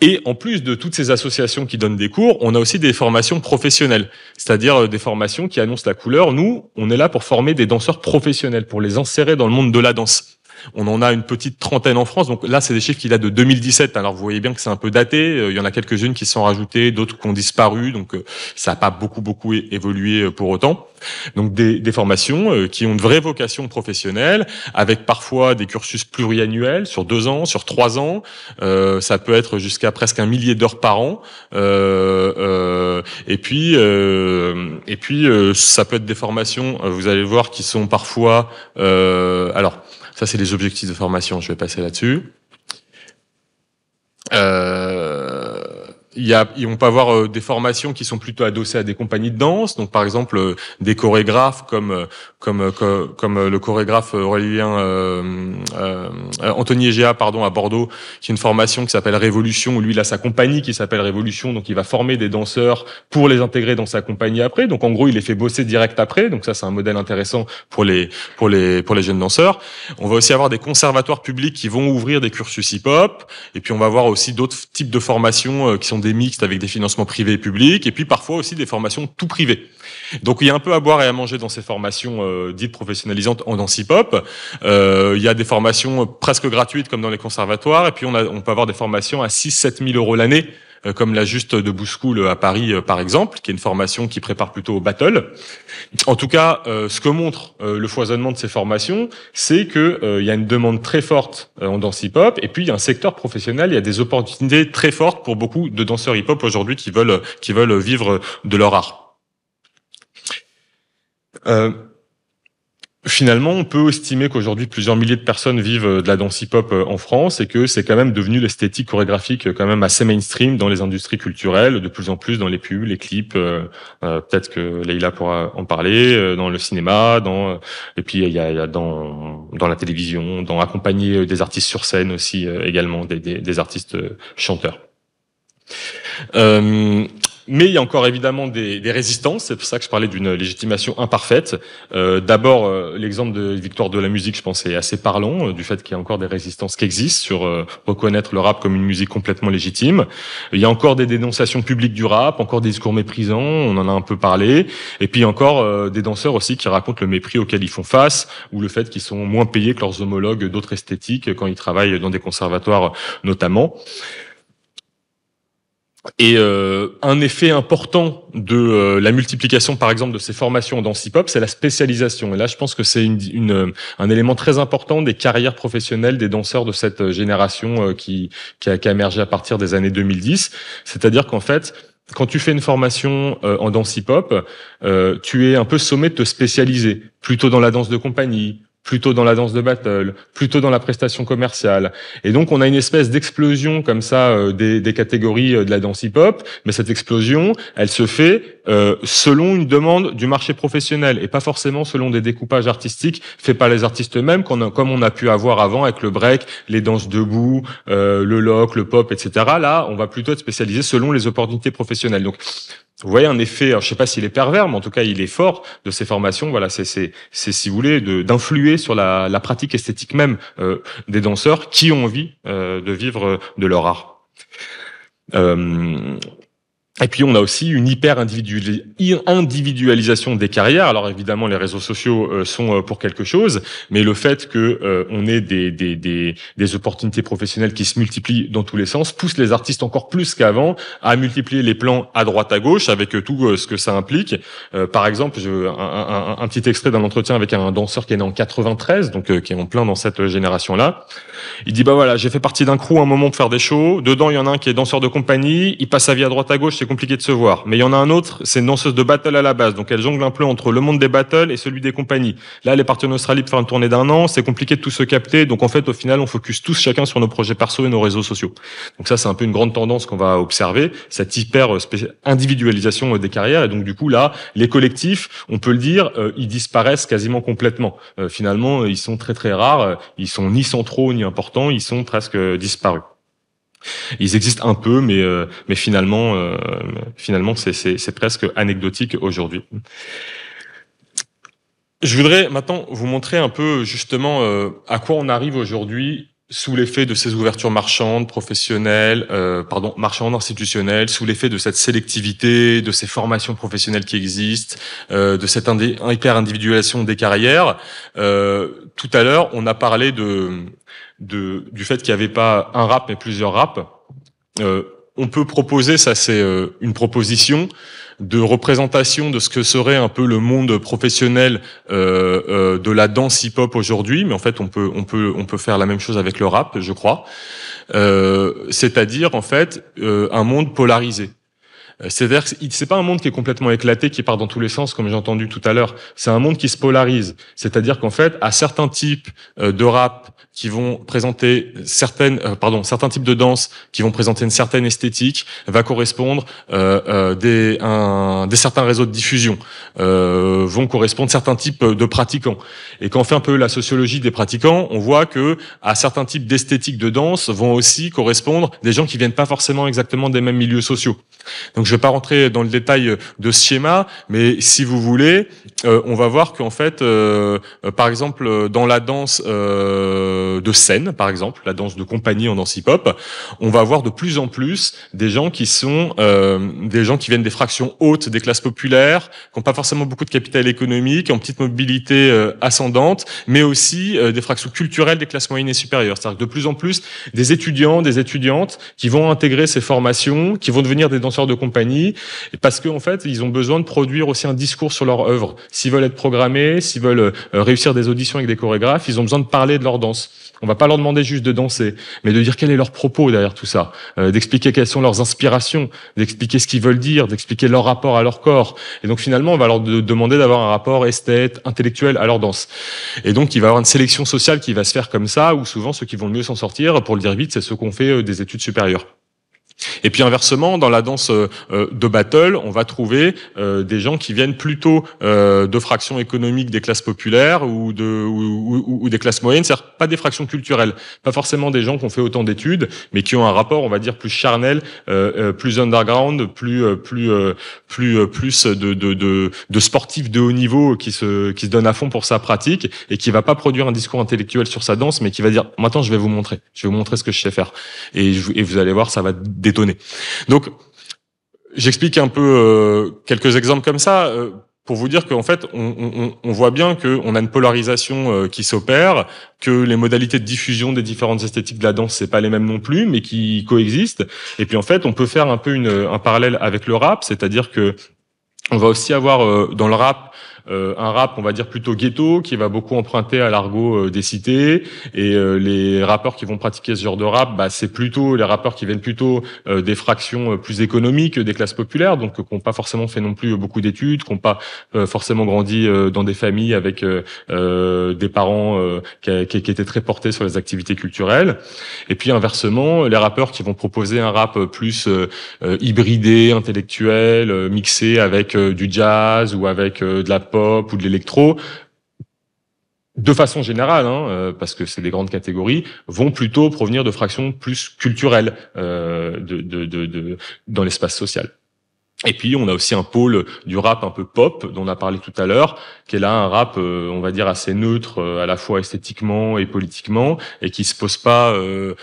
Et en plus de toutes ces associations qui donnent des cours, on a aussi des formations professionnelles, c'est-à-dire euh, des formations qui annoncent la couleur. Nous, on est là pour former des danseurs professionnels, pour les insérer dans le monde de la danse. On en a une petite trentaine en France. Donc là, c'est des chiffres qui a de 2017. Alors vous voyez bien que c'est un peu daté. Euh, il y en a quelques-unes qui sont rajoutées, d'autres qui ont disparu. Donc euh, ça n'a pas beaucoup, beaucoup évolué euh, pour autant. Donc des, formations qui ont une vraie vocation professionnelle, avec parfois des cursus pluriannuels sur deux ans, sur trois ans. ça peut être jusqu'à presque un millier d'heures par an. et puis, et puis ça peut être des formations. Vous allez voir qui sont parfois, alors ça, c'est les objectifs de formation. Je vais passer là-dessus. Euh, y a, on peut avoir euh, des formations qui sont plutôt adossées à des compagnies de danse, donc par exemple euh, des chorégraphes comme euh, comme, euh, comme, euh, le chorégraphe Aurélien euh, euh, euh, Anthony Egea pardon à Bordeaux qui a une formation qui s'appelle Révolution où lui il a sa compagnie qui s'appelle Révolution donc il va former des danseurs pour les intégrer dans sa compagnie après donc en gros il les fait bosser direct après donc ça c'est un modèle intéressant pour les pour les pour les jeunes danseurs on va aussi avoir des conservatoires publics qui vont ouvrir des cursus hip hop et puis on va avoir aussi d'autres types de formations qui sont des mixtes avec des financements privés et publics et puis parfois aussi des formations tout privées donc il y a un peu à boire et à manger dans ces formations euh, dites professionnalisantes en danse hip-hop. Euh, il y a des formations euh, presque gratuites comme dans les conservatoires, et puis on, peut avoir des formations à 6-7 000 euros l'année comme la Juste de Bouscoule à Paris, par exemple, qui est une formation qui prépare plutôt au battle. En tout cas, ce que montre le foisonnement de ces formations, c'est que il y a une demande très forte en danse hip-hop, et puis il y a un secteur professionnel, il y a des opportunités très fortes pour beaucoup de danseurs hip-hop aujourd'hui qui veulent qui veulent vivre de leur art. Euh, finalement, on peut estimer qu'aujourd'hui plusieurs milliers de personnes vivent euh, de la danse hip-hop euh, en France et que c'est quand même devenu l'esthétique chorégraphique quand même assez mainstream dans les industries culturelles, de plus en plus dans les pubs, les clips. Peut-être que Leïla pourra en parler dans le cinéma, dans et puis il y a, dans dans la télévision, dans accompagner des artistes sur scène aussi également des, des, des artistes chanteurs. Euh, mais il y a encore évidemment des, résistances, c'est pour ça que je parlais d'une légitimation imparfaite. Euh, d'abord, euh, l'exemple de Victoire de la musique, je pense, est assez parlant, euh, du fait qu'il y a encore des résistances qui existent sur reconnaître le rap comme une musique complètement légitime. Il y a encore des dénonciations publiques du rap, encore des discours méprisants, on en a un peu parlé. Et puis encore des danseurs aussi qui racontent le mépris auquel ils font face, ou le fait qu'ils sont moins payés que leurs homologues d'autres esthétiques quand ils travaillent dans des conservatoires notamment. Et euh, un effet important de euh, la multiplication, par exemple, de ces formations en danse hip-hop, c'est la spécialisation. Et là, je pense que c'est euh, un élément très important des carrières professionnelles des danseurs de cette génération qui, a, émergé à partir des années 2010. C'est-à-dire qu'en fait, quand tu fais une formation en danse hip-hop, tu es un peu sommé de te spécialiser, plutôt dans la danse de compagnie, plutôt dans la danse de battle, plutôt dans la prestation commerciale. Et donc on a une espèce d'explosion comme ça euh, des, catégories euh, de la danse hip-hop, mais cette explosion, elle se fait euh, selon une demande du marché professionnel et pas forcément selon des découpages artistiques faits par les artistes eux-mêmes, comme on a pu avoir avant avec le break, les danses debout, le lock, le pop, etc. Là, on va plutôt être spécialisé selon les opportunités professionnelles. Donc vous voyez un effet, je ne sais pas s'il est pervers, mais en tout cas il est fort de ces formations. Voilà, c'est c'est si vous voulez d'influer sur la, pratique esthétique même euh, des danseurs qui ont envie euh, de vivre euh, de leur art. Et puis on a aussi une hyper individualisation des carrières. Alors évidemment les réseaux sociaux euh, sont euh, pour quelque chose, mais le fait que euh, on ait des, des, des, des, opportunités professionnelles qui se multiplient dans tous les sens pousse les artistes encore plus qu'avant à multiplier les plans à droite à gauche avec tout ce que ça implique. par exemple, je, un, un, petit extrait d'un entretien avec un danseur qui est né en 93, donc qui est en plein dans cette génération là. Il dit bah voilà j'ai fait partie d'un crew à un moment pour faire des shows. Dedans il y en a un qui est danseur de compagnie, il passe sa vie à droite à gauche compliqué de se voir. Mais il y en a un autre, c'est une danseuse de battle à la base. Donc elle jongle un peu entre le monde des battles et celui des compagnies. Là, elle est partie en Australie pour faire une tournée d'un an. C'est compliqué de tout se capter. Donc en fait, au final, on focus tous chacun sur nos projets perso et nos réseaux sociaux. Donc ça, c'est un peu une grande tendance qu'on va observer, cette hyper euh, individualisation euh, des carrières. Et donc du coup, là, les collectifs, on peut le dire, euh, ils disparaissent quasiment complètement. finalement, ils sont très très rares. Ils sont ni centraux ni importants. Ils sont presque disparus ils existent un peu, mais euh, finalement euh, finalement c'est presque anecdotique aujourd'hui. Je voudrais maintenant vous montrer un peu justement euh, à quoi on arrive aujourd'hui sous l'effet de ces ouvertures marchandes, professionnelles, euh, pardon, marchandes, institutionnelles, sous l'effet de cette sélectivité, de ces formations professionnelles qui existent, euh, de cette hyper-individualisation des carrières. Euh, tout à l'heure, on a parlé de, du fait qu'il n'y avait pas un rap, mais plusieurs raps. on peut proposer, ça c'est une proposition, de représentation de ce que serait un peu le monde professionnel euh, euh, de la danse hip-hop aujourd'hui, mais en fait on peut on peut on peut faire la même chose avec le rap, je crois. Euh, c'est-à-dire en fait un monde polarisé. C'est-à-dire que c'est pas un monde qui est complètement éclaté, qui part dans tous les sens, comme j'ai entendu tout à l'heure. C'est un monde qui se polarise. C'est-à-dire qu'en fait, à certains types de rap, qui vont présenter certaines, euh, pardon, certains types de danses qui vont présenter une certaine esthétique va correspondre euh, euh, des, un, des certains réseaux de diffusion, euh, vont correspondre certains types de pratiquants. Et quand on fait un peu la sociologie des pratiquants, on voit que à certains types d'esthétique de danse vont aussi correspondre des gens qui viennent pas forcément exactement des mêmes milieux sociaux. Donc je vais pas rentrer dans le détail de ce schéma, mais si vous voulez, euh, on va voir qu'en fait, par exemple, dans la danse euh, euh, de scène, par exemple, la danse de compagnie en danse hip-hop, on va avoir de plus en plus des gens qui sont euh, des gens qui viennent des fractions hautes des classes populaires, qui n'ont pas forcément beaucoup de capital économique, en petite mobilité euh, ascendante, mais aussi des fractions culturelles des classes moyennes et supérieures. C'est-à-dire de plus en plus des étudiants, des étudiantes qui vont intégrer ces formations, qui vont devenir des danseurs de compagnie, parce qu'en en fait, ils ont besoin de produire aussi un discours sur leur œuvre. S'ils veulent être programmés, s'ils veulent réussir des auditions avec des chorégraphes, ils ont besoin de parler de leur danse. On va pas leur demander juste de danser, mais de dire quel est leur propos derrière tout ça, euh, d'expliquer quelles sont leurs inspirations, d'expliquer ce qu'ils veulent dire, d'expliquer leur rapport à leur corps. Et donc finalement, on va leur demander d'avoir un rapport esthète, intellectuel à leur danse. Et donc il va y avoir une sélection sociale qui va se faire comme ça, où souvent ceux qui vont le mieux s'en sortir, pour le dire vite, c'est ceux qu'on fait euh, des études supérieures. Et puis inversement, dans la danse euh, euh, de battle, on va trouver euh, des gens qui viennent plutôt de fractions économiques des classes populaires ou, de, ou, des classes moyennes, c'est-à-dire pas des fractions culturelles, pas forcément des gens qui ont fait autant d'études, mais qui ont un rapport, on va dire, plus charnel, plus underground, plus plus plus plus de, de, de, sportifs de haut niveau qui se qui se donnent à fond pour sa pratique et qui va pas produire un discours intellectuel sur sa danse, mais qui va dire maintenant je vais vous montrer, je vais vous montrer ce que je sais faire et, je, vous allez voir, ça va donc, j'explique un peu euh, quelques exemples comme ça euh, pour vous dire qu'en fait, on, voit bien qu'on a une polarisation euh, qui s'opère, que les modalités de diffusion des différentes esthétiques de la danse, c'est pas les mêmes non plus, mais qui coexistent. Et puis en fait, on peut faire un peu un parallèle avec le rap, c'est-à-dire que on va aussi avoir dans le rap euh, un rap, on va dire plutôt ghetto, qui va beaucoup emprunter à l'argot euh, des cités. Et euh, les rappeurs qui vont pratiquer ce genre de rap, bah, c'est plutôt les rappeurs qui viennent plutôt des fractions plus économiques des classes populaires, donc qui n'ont pas forcément fait non plus beaucoup d'études, qui n'ont pas forcément grandi dans des familles avec des parents qui, qui étaient très portés sur les activités culturelles. Et puis inversement, les rappeurs qui vont proposer un rap plus hybridé, intellectuel, mixé avec du jazz ou avec de la pop ou de l'électro, de façon générale, hein, euh, parce que c'est des grandes catégories, vont plutôt provenir de fractions plus culturelles euh, dans l'espace social. Et puis on a aussi un pôle du rap un peu pop dont on a parlé tout à l'heure, qui est là un rap, euh, on va dire assez neutre euh, à la fois esthétiquement et politiquement, et qui se pose pas euh,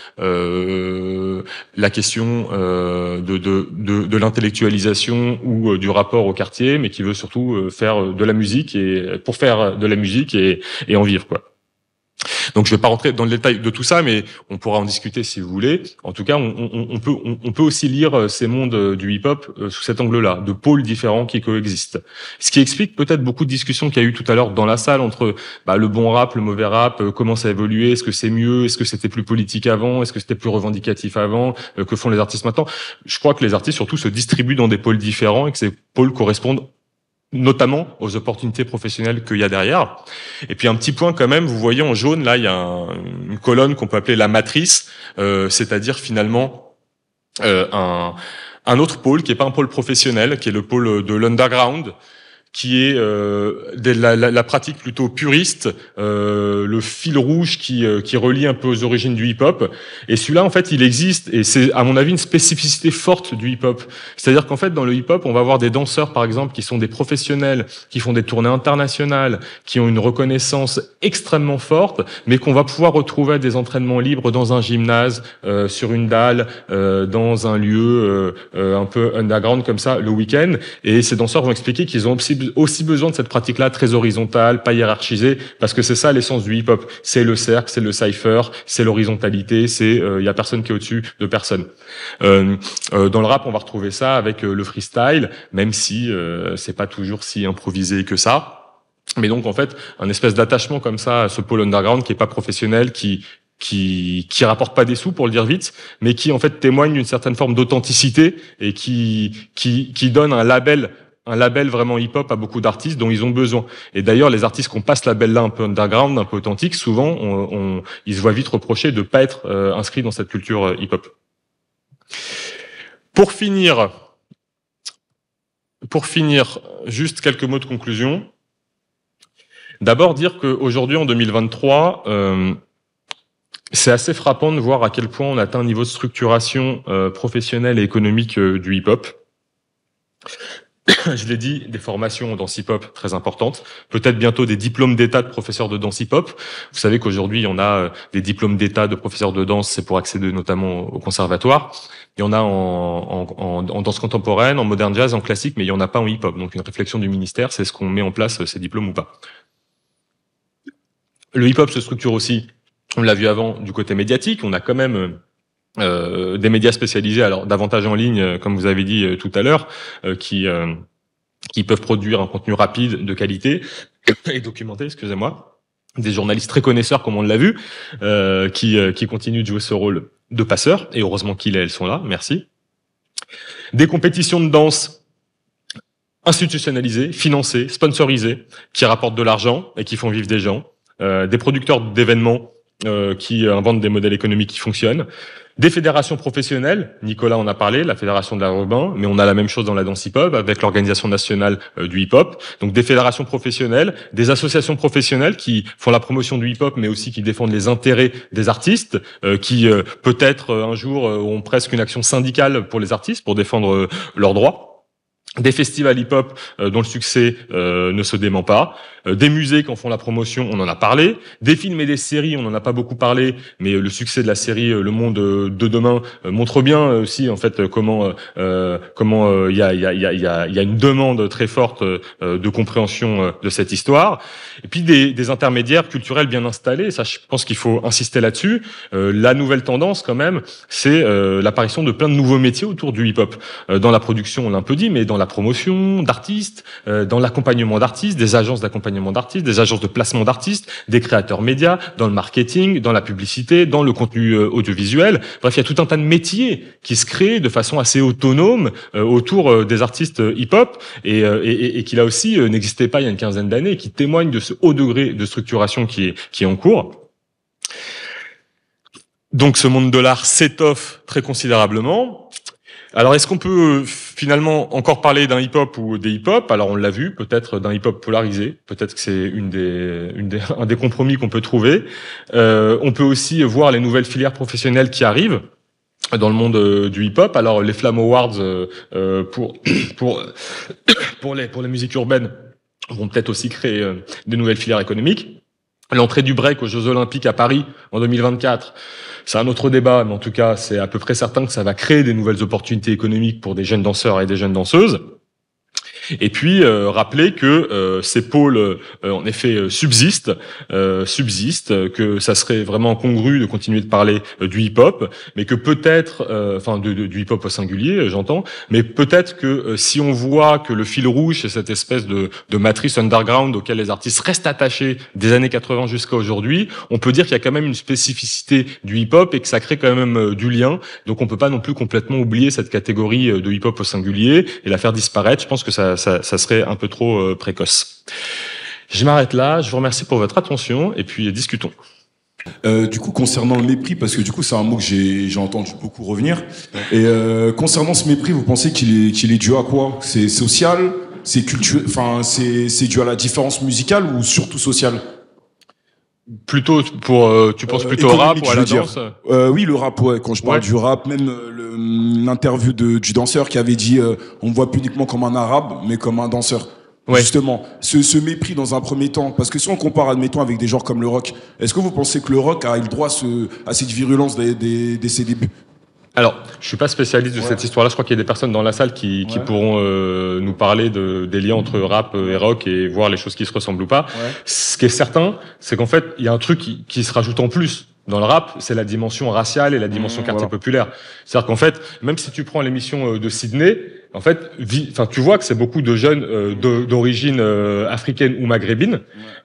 la question de de, de, de l'intellectualisation ou du rapport au quartier, mais qui veut surtout faire de la musique et pour faire de la musique et, et en vivre quoi. Donc je ne vais pas rentrer dans le détail de tout ça, mais on pourra en discuter si vous voulez. En tout cas, on, peut, peut aussi lire euh, ces mondes euh, du hip-hop euh, sous cet angle-là, de pôles différents qui coexistent. Ce qui explique peut-être beaucoup de discussions qu'il y a eu tout à l'heure dans la salle entre bah, le bon rap, le mauvais rap, comment ça a évolué, est-ce que c'est mieux, est-ce que c'était plus politique avant, est-ce que c'était plus revendicatif avant, que font les artistes maintenant. Je crois que les artistes surtout se distribuent dans des pôles différents et que ces pôles correspondent notamment aux opportunités professionnelles qu'il y a derrière. Et puis un petit point quand même, vous voyez en jaune, là, il y a une colonne qu'on peut appeler la matrice, euh, c'est-à-dire finalement euh, un, un, autre pôle qui n'est pas un pôle professionnel, qui est le pôle de l'underground, qui est euh, la, la, la, pratique plutôt puriste, euh, le fil rouge qui, euh, qui relie un peu aux origines du hip-hop. Et celui-là, en fait, il existe, et c'est à mon avis une spécificité forte du hip-hop. C'est-à-dire qu'en fait, dans le hip-hop, on va avoir des danseurs, par exemple, qui sont des professionnels, qui font des tournées internationales, qui ont une reconnaissance extrêmement forte, mais qu'on va pouvoir retrouver à des entraînements libres dans un gymnase, euh, sur une dalle, euh, dans un lieu un peu underground comme ça, le week-end. Et ces danseurs vont expliquer qu'ils ont aussi aussi besoin de cette pratique-là très horizontale, pas hiérarchisée, parce que c'est ça l'essence du hip-hop. C'est le cercle, c'est le cipher, c'est l'horizontalité, c'est il euh, y a personne qui est au-dessus de personne. Euh, euh dans le rap, on va retrouver ça avec euh, le freestyle, même si euh, c'est pas toujours si improvisé que ça. Mais donc en fait, un espèce d'attachement comme ça à ce pôle underground qui est pas professionnel, qui qui qui rapporte pas des sous pour le dire vite, mais qui en fait témoigne d'une certaine forme d'authenticité et qui qui qui donne un label un label vraiment hip-hop à beaucoup d'artistes dont ils ont besoin. Et d'ailleurs, les artistes qu'on passe label-là un peu underground, un peu authentique, souvent, on, ils se voient vite reprocher de pas être euh, inscrits dans cette culture euh, hip-hop. Pour finir, pour finir, juste quelques mots de conclusion. D'abord, dire qu'aujourd'hui, en 2023, euh, c'est assez frappant de voir à quel point on atteint un niveau de structuration professionnelle et économique du hip-hop. je l'ai dit, des formations en danse hip-hop très importantes, peut-être bientôt des diplômes d'État de professeurs de danse hip-hop. Vous savez qu'aujourd'hui, on a euh, des diplômes d'État de professeurs de danse, c'est pour accéder notamment au conservatoire. Il y en a en, danse contemporaine, en modern jazz, en classique, mais il n'y en a pas en hip-hop. Donc une réflexion du ministère, c'est ce qu'on met en place, euh, ces diplômes ou pas. Le hip-hop se structure aussi, on l'a vu avant, du côté médiatique. On a quand même euh, euh, des médias spécialisés, alors davantage en ligne, euh, comme vous avez dit euh, tout à l'heure, qui qui peuvent produire un contenu rapide, de qualité et documenté, excusez-moi des journalistes très connaisseurs, comme on l'a vu, qui, qui continuent de jouer ce rôle de passeur, et heureusement qu'ils elles sont là, merci. Des compétitions de danse institutionnalisées, financées, sponsorisées, qui rapportent de l'argent et qui font vivre des gens. des producteurs d'événements euh, qui inventent des modèles économiques qui fonctionnent. Des fédérations professionnelles, Nicolas en a parlé, la fédération de la mais on a la même chose dans la danse hip-hop avec l'organisation nationale euh, du hip-hop. Donc des fédérations professionnelles, des associations professionnelles qui font la promotion du hip-hop, mais aussi qui défendent les intérêts des artistes, euh, qui peut-être un jour ont presque une action syndicale pour les artistes pour défendre leurs droits. Des festivals hip-hop dont le succès ne se dément pas. Euh, des musées qui en font la promotion, on en a parlé. Des films et des séries, on n'en a pas beaucoup parlé, mais euh, le succès de la série euh, Le Monde de demain montre bien aussi en fait comment comment il y a il y a il y a il y a une demande très forte de compréhension de cette histoire. Et puis des, des intermédiaires culturels bien installés, ça je pense qu'il faut insister là-dessus. la nouvelle tendance quand même, c'est l'apparition de plein de nouveaux métiers autour du hip-hop. dans la production, on l'a un peu dit, mais dans la promotion d'artistes, dans l'accompagnement d'artistes, des agences d'accompagnement d'artistes, des agences de placement d'artistes, des créateurs médias, dans le marketing, dans la publicité, dans le contenu euh, audiovisuel. Bref, il y a tout un tas de métiers qui se créent de façon assez autonome euh, autour euh, des artistes hip-hop et, et, et qui là aussi n'existaient pas il y a une quinzaine d'années, qui témoignent de ce haut degré de structuration qui est, qui est en cours. Donc ce monde de l'art s'étoffe très considérablement. Alors, est-ce qu'on peut euh, finalement encore parler d'un hip-hop ou des hip-hop Alors, on l'a vu, peut-être d'un hip-hop polarisé. Peut-être que c'est une des, des, un des compromis qu'on peut trouver. Euh, on peut aussi voir les nouvelles filières professionnelles qui arrivent dans le monde euh, du hip-hop. Alors, les Flamme Awards pour pour pour les pour la musique urbaine vont peut-être aussi créer des nouvelles filières économiques. L'entrée du break aux Jeux Olympiques à Paris en 2024, c'est un autre débat, mais en tout cas, c'est à peu près certain que ça va créer des nouvelles opportunités économiques pour des jeunes danseurs et des jeunes danseuses. Et puis euh, rappeler que euh, ces pôles, euh, en effet, subsistent, subsistent, que ça serait vraiment congru de continuer de parler du hip-hop, mais que peut-être, enfin du hip-hop au singulier, j'entends, mais peut-être que si on voit que le fil rouge, c'est cette espèce de, de matrice underground auquel les artistes restent attachés des années 80 jusqu'à aujourd'hui, on peut dire qu'il y a quand même une spécificité du hip-hop et que ça crée quand même du lien. Donc on peut pas non plus complètement oublier cette catégorie de hip-hop au singulier et la faire disparaître. Je pense que ça, ça, serait un peu trop euh, précoce. Je m'arrête là, je vous remercie pour votre attention et puis euh, discutons. Euh, du coup, concernant le mépris, parce que du coup, c'est un mot que j'ai entendu beaucoup revenir. Et concernant ce mépris, vous pensez qu'il est, est dû à quoi C'est social C'est culturel Enfin, c'est dû à la différence musicale ou surtout sociale Plutôt pour euh, tu penses euh, plutôt au rap ou à la danse euh, Oui le rap ouais quand je parle du rap même l'interview du danseur qui avait dit on me voit uniquement comme un arabe mais comme un danseur justement ce, ce, mépris dans un premier temps parce que si on compare admettons avec des genres comme le rock est-ce que vous pensez que le rock a eu le droit à, cette virulence des des, ses débuts alors, je suis pas spécialiste de cette histoire-là. Je crois qu'il y a des personnes dans la salle qui, pourront euh, nous parler de, des liens entre rap et rock et voir les choses qui se ressemblent ou pas. Ce qui est certain, c'est qu'en fait, il y a un truc qui, qui se rajoute en plus dans le rap, c'est la dimension raciale et la dimension mmh, quartier populaire. C'est-à-dire qu'en fait, même si tu prends l'émission euh, de Sydney, en fait, tu vois que c'est beaucoup de jeunes euh, d'origine africaine ou maghrébine,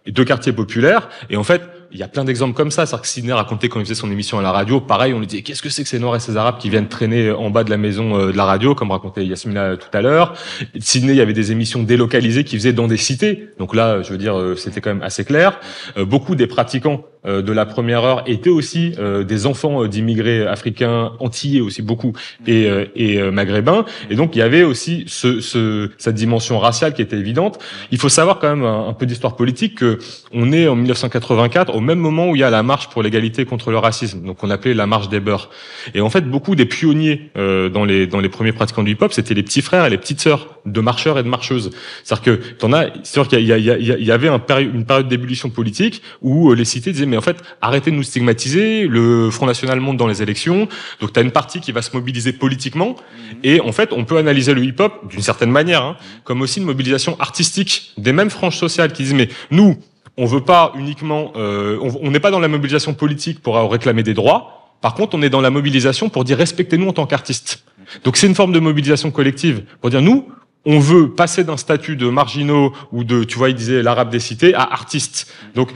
de quartier populaire, et en fait, il y a plein d'exemples comme ça. C'est-à-dire que Sidney racontait quand il faisait son émission à la radio, pareil, on lui disait qu'est-ce que c'est que ces Noirs et ces Arabes qui viennent traîner en bas de la maison euh, de la radio, comme racontait Yasmina tout à l'heure. Sidney, il y avait des émissions délocalisées qui faisaient dans des cités. Donc là, je veux dire, euh, c'était quand même assez clair. Euh, beaucoup des pratiquants de la première heure étaient aussi des enfants d'immigrés africains, antillais aussi beaucoup, et, maghrébins. Et donc il y avait aussi ce, ce, cette dimension raciale qui était évidente. Il faut savoir quand même un, peu d'histoire politique que on est en 1984 au même moment où il y a la marche pour l'égalité contre le racisme, donc on appelait la marche des beurs. Et en fait, beaucoup des pionniers euh, dans les dans les premiers pratiquants du hip-hop, c'était les petits frères et les petites sœurs de marcheurs et de marcheuses. C'est-à-dire que t'en as, c'est sûr qu'il y, y, avait une période d'ébullition politique où euh, les cités disaient mais en fait arrêtez de nous stigmatiser, le Front National monte dans les élections, donc t'as une partie qui va se mobiliser politiquement mmh. et en fait on peut analyser le hip-hop d'une certaine manière hein, mmh. comme aussi une mobilisation artistique des mêmes franges sociales qui disent mais nous on veut pas uniquement, euh, on n'est pas dans la mobilisation politique pour euh, réclamer des droits. Par contre, on est dans la mobilisation pour dire respectez-nous en tant qu'artistes. Donc c'est une forme de mobilisation collective pour dire nous, on veut passer d'un statut de marginaux ou de, tu vois, il disait l'arabe des cités, à artistes. Donc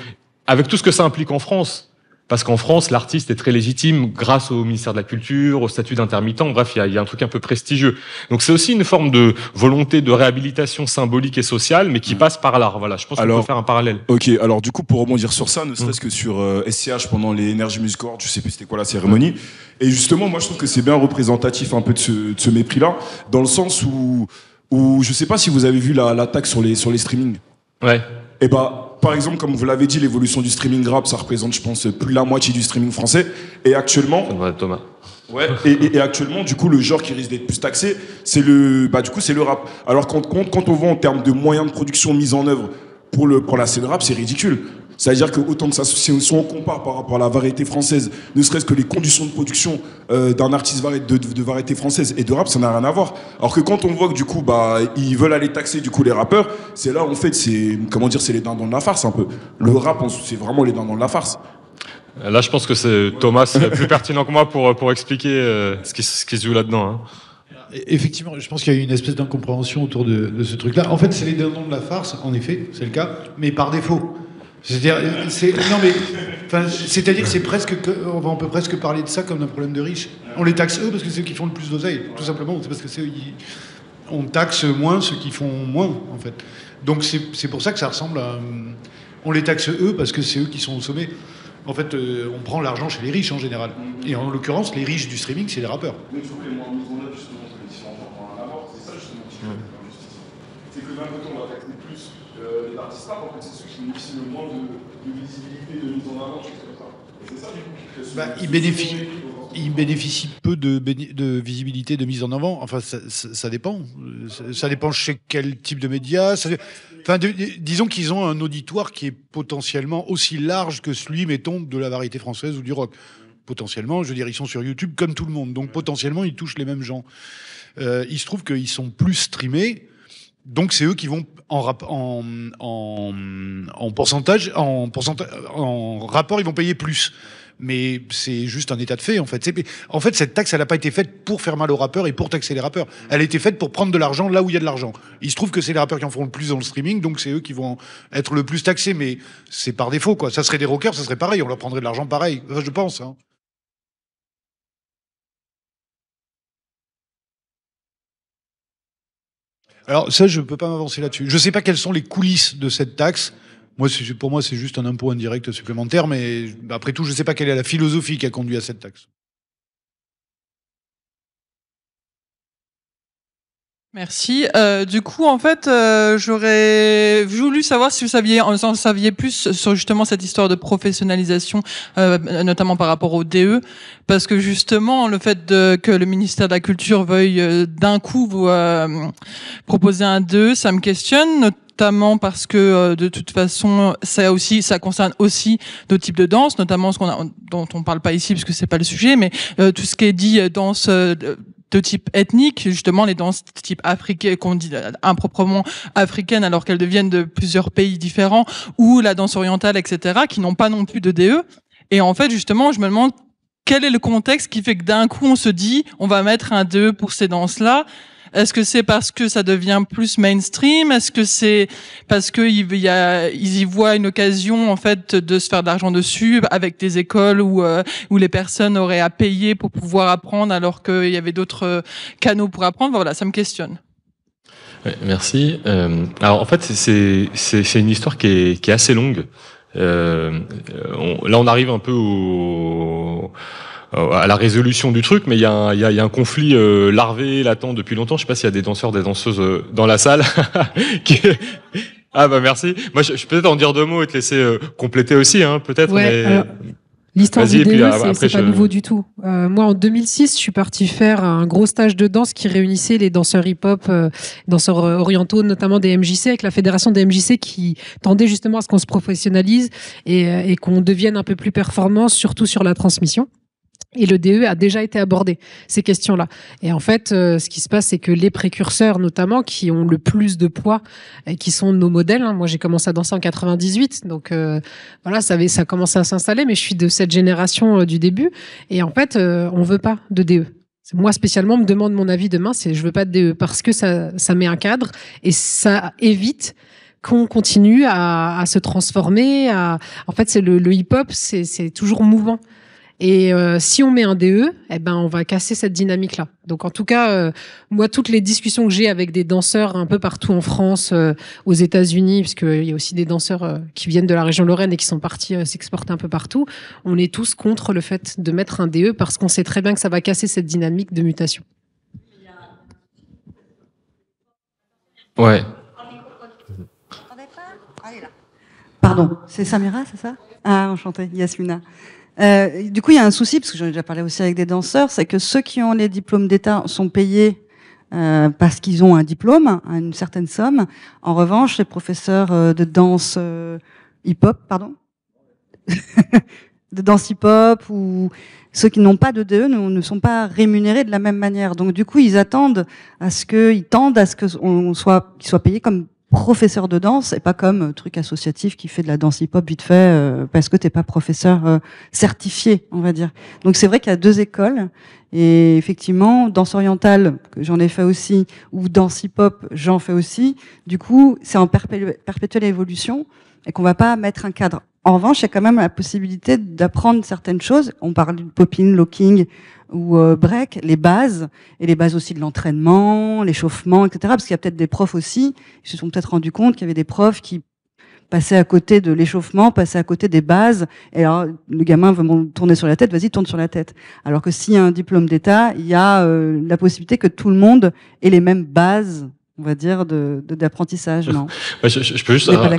avec tout ce que ça implique en France, parce qu'en France, l'artiste est très légitime grâce au ministère de la Culture, au statut d'intermittent, bref, il y a, un truc un peu prestigieux. Donc c'est aussi une forme de volonté de réhabilitation symbolique et sociale, mais qui mm. passe par l'art. Voilà, je pense qu'on peut faire un parallèle. Ok, alors du coup, pour rebondir sur ça, ne mm. serait-ce que sur SCH euh, pendant les Energy Music Awards, je sais plus c'était quoi la cérémonie, et justement, moi je trouve que c'est bien représentatif un peu de ce, mépris-là, dans le sens où, où je sais pas si vous avez vu la, taxe sur les, sur les streamings. Ouais. Et eh ben par exemple, comme vous l'avez dit, l'évolution du streaming rap, ça représente, je pense, plus la moitié du streaming français. Et actuellement. Thomas. Et, actuellement, du coup, le genre qui risque d'être plus taxé, c'est le, bah, du coup, c'est le rap. Alors quand, compte, quand on voit en termes de moyens de production mis en œuvre pour le, pour la scène rap, c'est ridicule. C'est-à-dire que autant que ça, soit on compare par rapport à la variété française, ne serait-ce que les conditions de production euh, d'un artiste de, variété française et de rap, ça n'a rien à voir. Alors que quand on voit que du coup, bah, ils veulent aller taxer du coup les rappeurs, c'est là en fait, c'est comment dire, c'est les dindons de la farce un peu. Le rap, c'est vraiment les dindons de la farce. Là, je pense que c'est Thomas plus pertinent que moi pour pour expliquer euh, ce qui ce qui se joue là-dedans. Hein. Effectivement, je pense qu'il y a eu une espèce d'incompréhension autour de, de ce truc-là. En fait, c'est les dindons de la farce, en effet, c'est le cas, mais par défaut. C'est-à-dire, non mais, enfin, c'est-à-dire que c'est presque, va on peut presque parler de ça comme d'un problème de riches. On les taxe eux parce que c'est eux qui font le plus d'oseille, tout simplement. C'est parce que on taxe moins ceux qui font moins, en fait. Donc c'est, pour ça que ça ressemble à, on les taxe eux parce que c'est eux qui sont au sommet. En fait, euh, on prend l'argent chez les riches en général. Et en l'occurrence, les riches du streaming, c'est les rappeurs. Mais les moins justement, les différents en avoir. C'est ça justement qui fait C'est que d'un c'est qui bénéficient le moins de, visibilité, de mise en avant, c'est ça, bah, peu de, de, visibilité, de mise en avant. Enfin, ça, dépend. Ça, dépend chez quel type de médias. Enfin, disons qu'ils ont un auditoire qui est potentiellement aussi large que celui, mettons, de la variété française ou du rock. Potentiellement, je veux dire, ils sont sur YouTube comme tout le monde. Donc, potentiellement, ils touchent les mêmes gens. Euh, il se trouve qu'ils sont plus streamés. Donc, c'est eux qui vont en, pourcentage, en, rapport, ils vont payer plus. Mais c'est juste un état de fait, en fait. En fait, cette taxe, elle n'a pas été faite pour faire mal aux rappeurs et pour taxer les rappeurs. Elle a été faite pour prendre de l'argent là où il y a de l'argent. Il se trouve que c'est les rappeurs qui en font le plus dans le streaming, donc c'est eux qui vont être le plus taxés, mais c'est par défaut, quoi. Ça serait des rockers, ça serait pareil, on leur prendrait de l'argent pareil, je pense. Hein. Alors ça, je peux pas m'avancer là-dessus. Je ne sais pas quelles sont les coulisses de cette taxe. Moi, pour moi, c'est juste un impôt indirect supplémentaire, mais après tout, je ne sais pas quelle est la philosophie qui a conduit à cette taxe. Merci. Euh, du coup, en fait, euh, j'aurais voulu savoir si vous saviez, en saviez plus sur justement cette histoire de professionnalisation, euh, notamment par rapport au DE, parce que justement, le fait de, que le ministère de la Culture veuille euh, d'un coup vous proposer un DE, ça me questionne notamment parce que de toute façon ça aussi ça concerne aussi d'autres types de danse notamment ce qu'on dont on parle pas ici parce que c'est pas le sujet mais tout ce qui est dit danse de type ethnique, justement les danses de type africaine, qu'on dit improprement africaine, alors qu'elles deviennent de plusieurs pays différents, ou la danse orientale, etc., qui n'ont pas non plus de DE. Et en fait, justement, je me demande quel est le contexte qui fait que d'un coup on se dit on va mettre un DE pour ces danses-là est-ce que c'est parce que ça devient plus mainstream Est-ce que c'est parce que il y a, ils y voient une occasion en fait de se faire d'argent l'argent dessus avec des écoles où euh, où les personnes auraient à payer pour pouvoir apprendre alors qu'il y avait d'autres euh, canaux pour apprendre Voilà, ça me questionne. Merci. Euh, alors en fait, c'est une histoire qui est, qui est assez longue. là, on arrive un peu au, euh, à la résolution du truc, mais il y, a un conflit euh, larvé, latent depuis longtemps. Je ne sais pas s'il y a des danseurs, des danseuses euh, dans la salle ah bah merci. Moi, je, peux peut-être en dire deux mots et te laisser compléter aussi, hein, peut-être. Ouais, L'histoire du e, ah, bah, c'est pas nouveau du tout. moi, en 2006, je suis partie faire un gros stage de danse qui réunissait les danseurs hip-hop, danseurs orientaux, notamment des MJC, avec la fédération des MJC qui tendait justement à ce qu'on se professionnalise et, et qu'on devienne un peu plus performant, surtout sur la transmission. Et le DE a déjà été abordé, ces questions-là. Et en fait, euh, ce qui se passe, c'est que les précurseurs, notamment, qui ont le plus de poids, et qui sont nos modèles, hein, moi j'ai commencé à danser en 98, donc euh, voilà, ça, avait, ça a à s'installer, mais je suis de cette génération euh, du début. Et en fait, on veut pas de DE. Moi spécialement, on me demande mon avis demain, c'est je veux pas de DE, parce que ça, ça met un cadre et ça évite qu'on continue à, se transformer. À... En fait, c'est le, le hip-hop, c'est toujours mouvant. Et euh, si on met un DE, eh ben on va casser cette dynamique-là. Donc en tout cas, euh, moi toutes les discussions que j'ai avec des danseurs un peu partout en France, euh, aux États-Unis, parce qu'il y a aussi des danseurs qui viennent de la région Lorraine et qui sont partis s'exporter un peu partout, on est tous contre le fait de mettre un DE parce qu'on sait très bien que ça va casser cette dynamique de mutation. Ouais. Pardon, c'est Samira, c'est ça Ah, enchantée, Yasmina. Euh, du coup, il y a un souci, parce que j'en ai déjà parlé aussi avec des danseurs, c'est que ceux qui ont les diplômes d'État sont payés euh, parce qu'ils ont un diplôme, hein, une certaine somme. En revanche, les professeurs euh, de danse euh, hip-hop, pardon, de danse hip-hop ou ceux qui n'ont pas de DE ne, sont pas rémunérés de la même manière. Donc du coup, ils attendent à ce ils tendent à ce qu'on soit qu'ils soient payés comme professeur de danse et pas comme euh, truc associatif qui fait de la danse hip-hop vite fait euh, parce que t'es pas professeur euh, certifié, on va dire. Donc c'est vrai qu'il y a deux écoles et effectivement, danse orientale, que j'en ai fait aussi, ou danse hip-hop, j'en fais aussi. Du coup, c'est en perpétuelle évolution et qu'on va pas mettre un cadre. En revanche, il y a quand même la possibilité d'apprendre certaines choses. On parle du popping, locking, ou euh, break, les bases, et les bases aussi de l'entraînement, l'échauffement, etc. Parce qu'il y a peut-être des profs aussi, ils se sont peut-être rendus compte qu'il y avait des profs qui passaient à côté de l'échauffement, passaient à côté des bases, et alors le gamin veut tourner sur la tête, vas-y, tourne sur la tête. Alors que s'il y a un diplôme d'État, il y a euh, la possibilité que tout le monde ait les mêmes bases on va dire, d'apprentissage, de, d'apprentissage non bah, je, peux juste hein,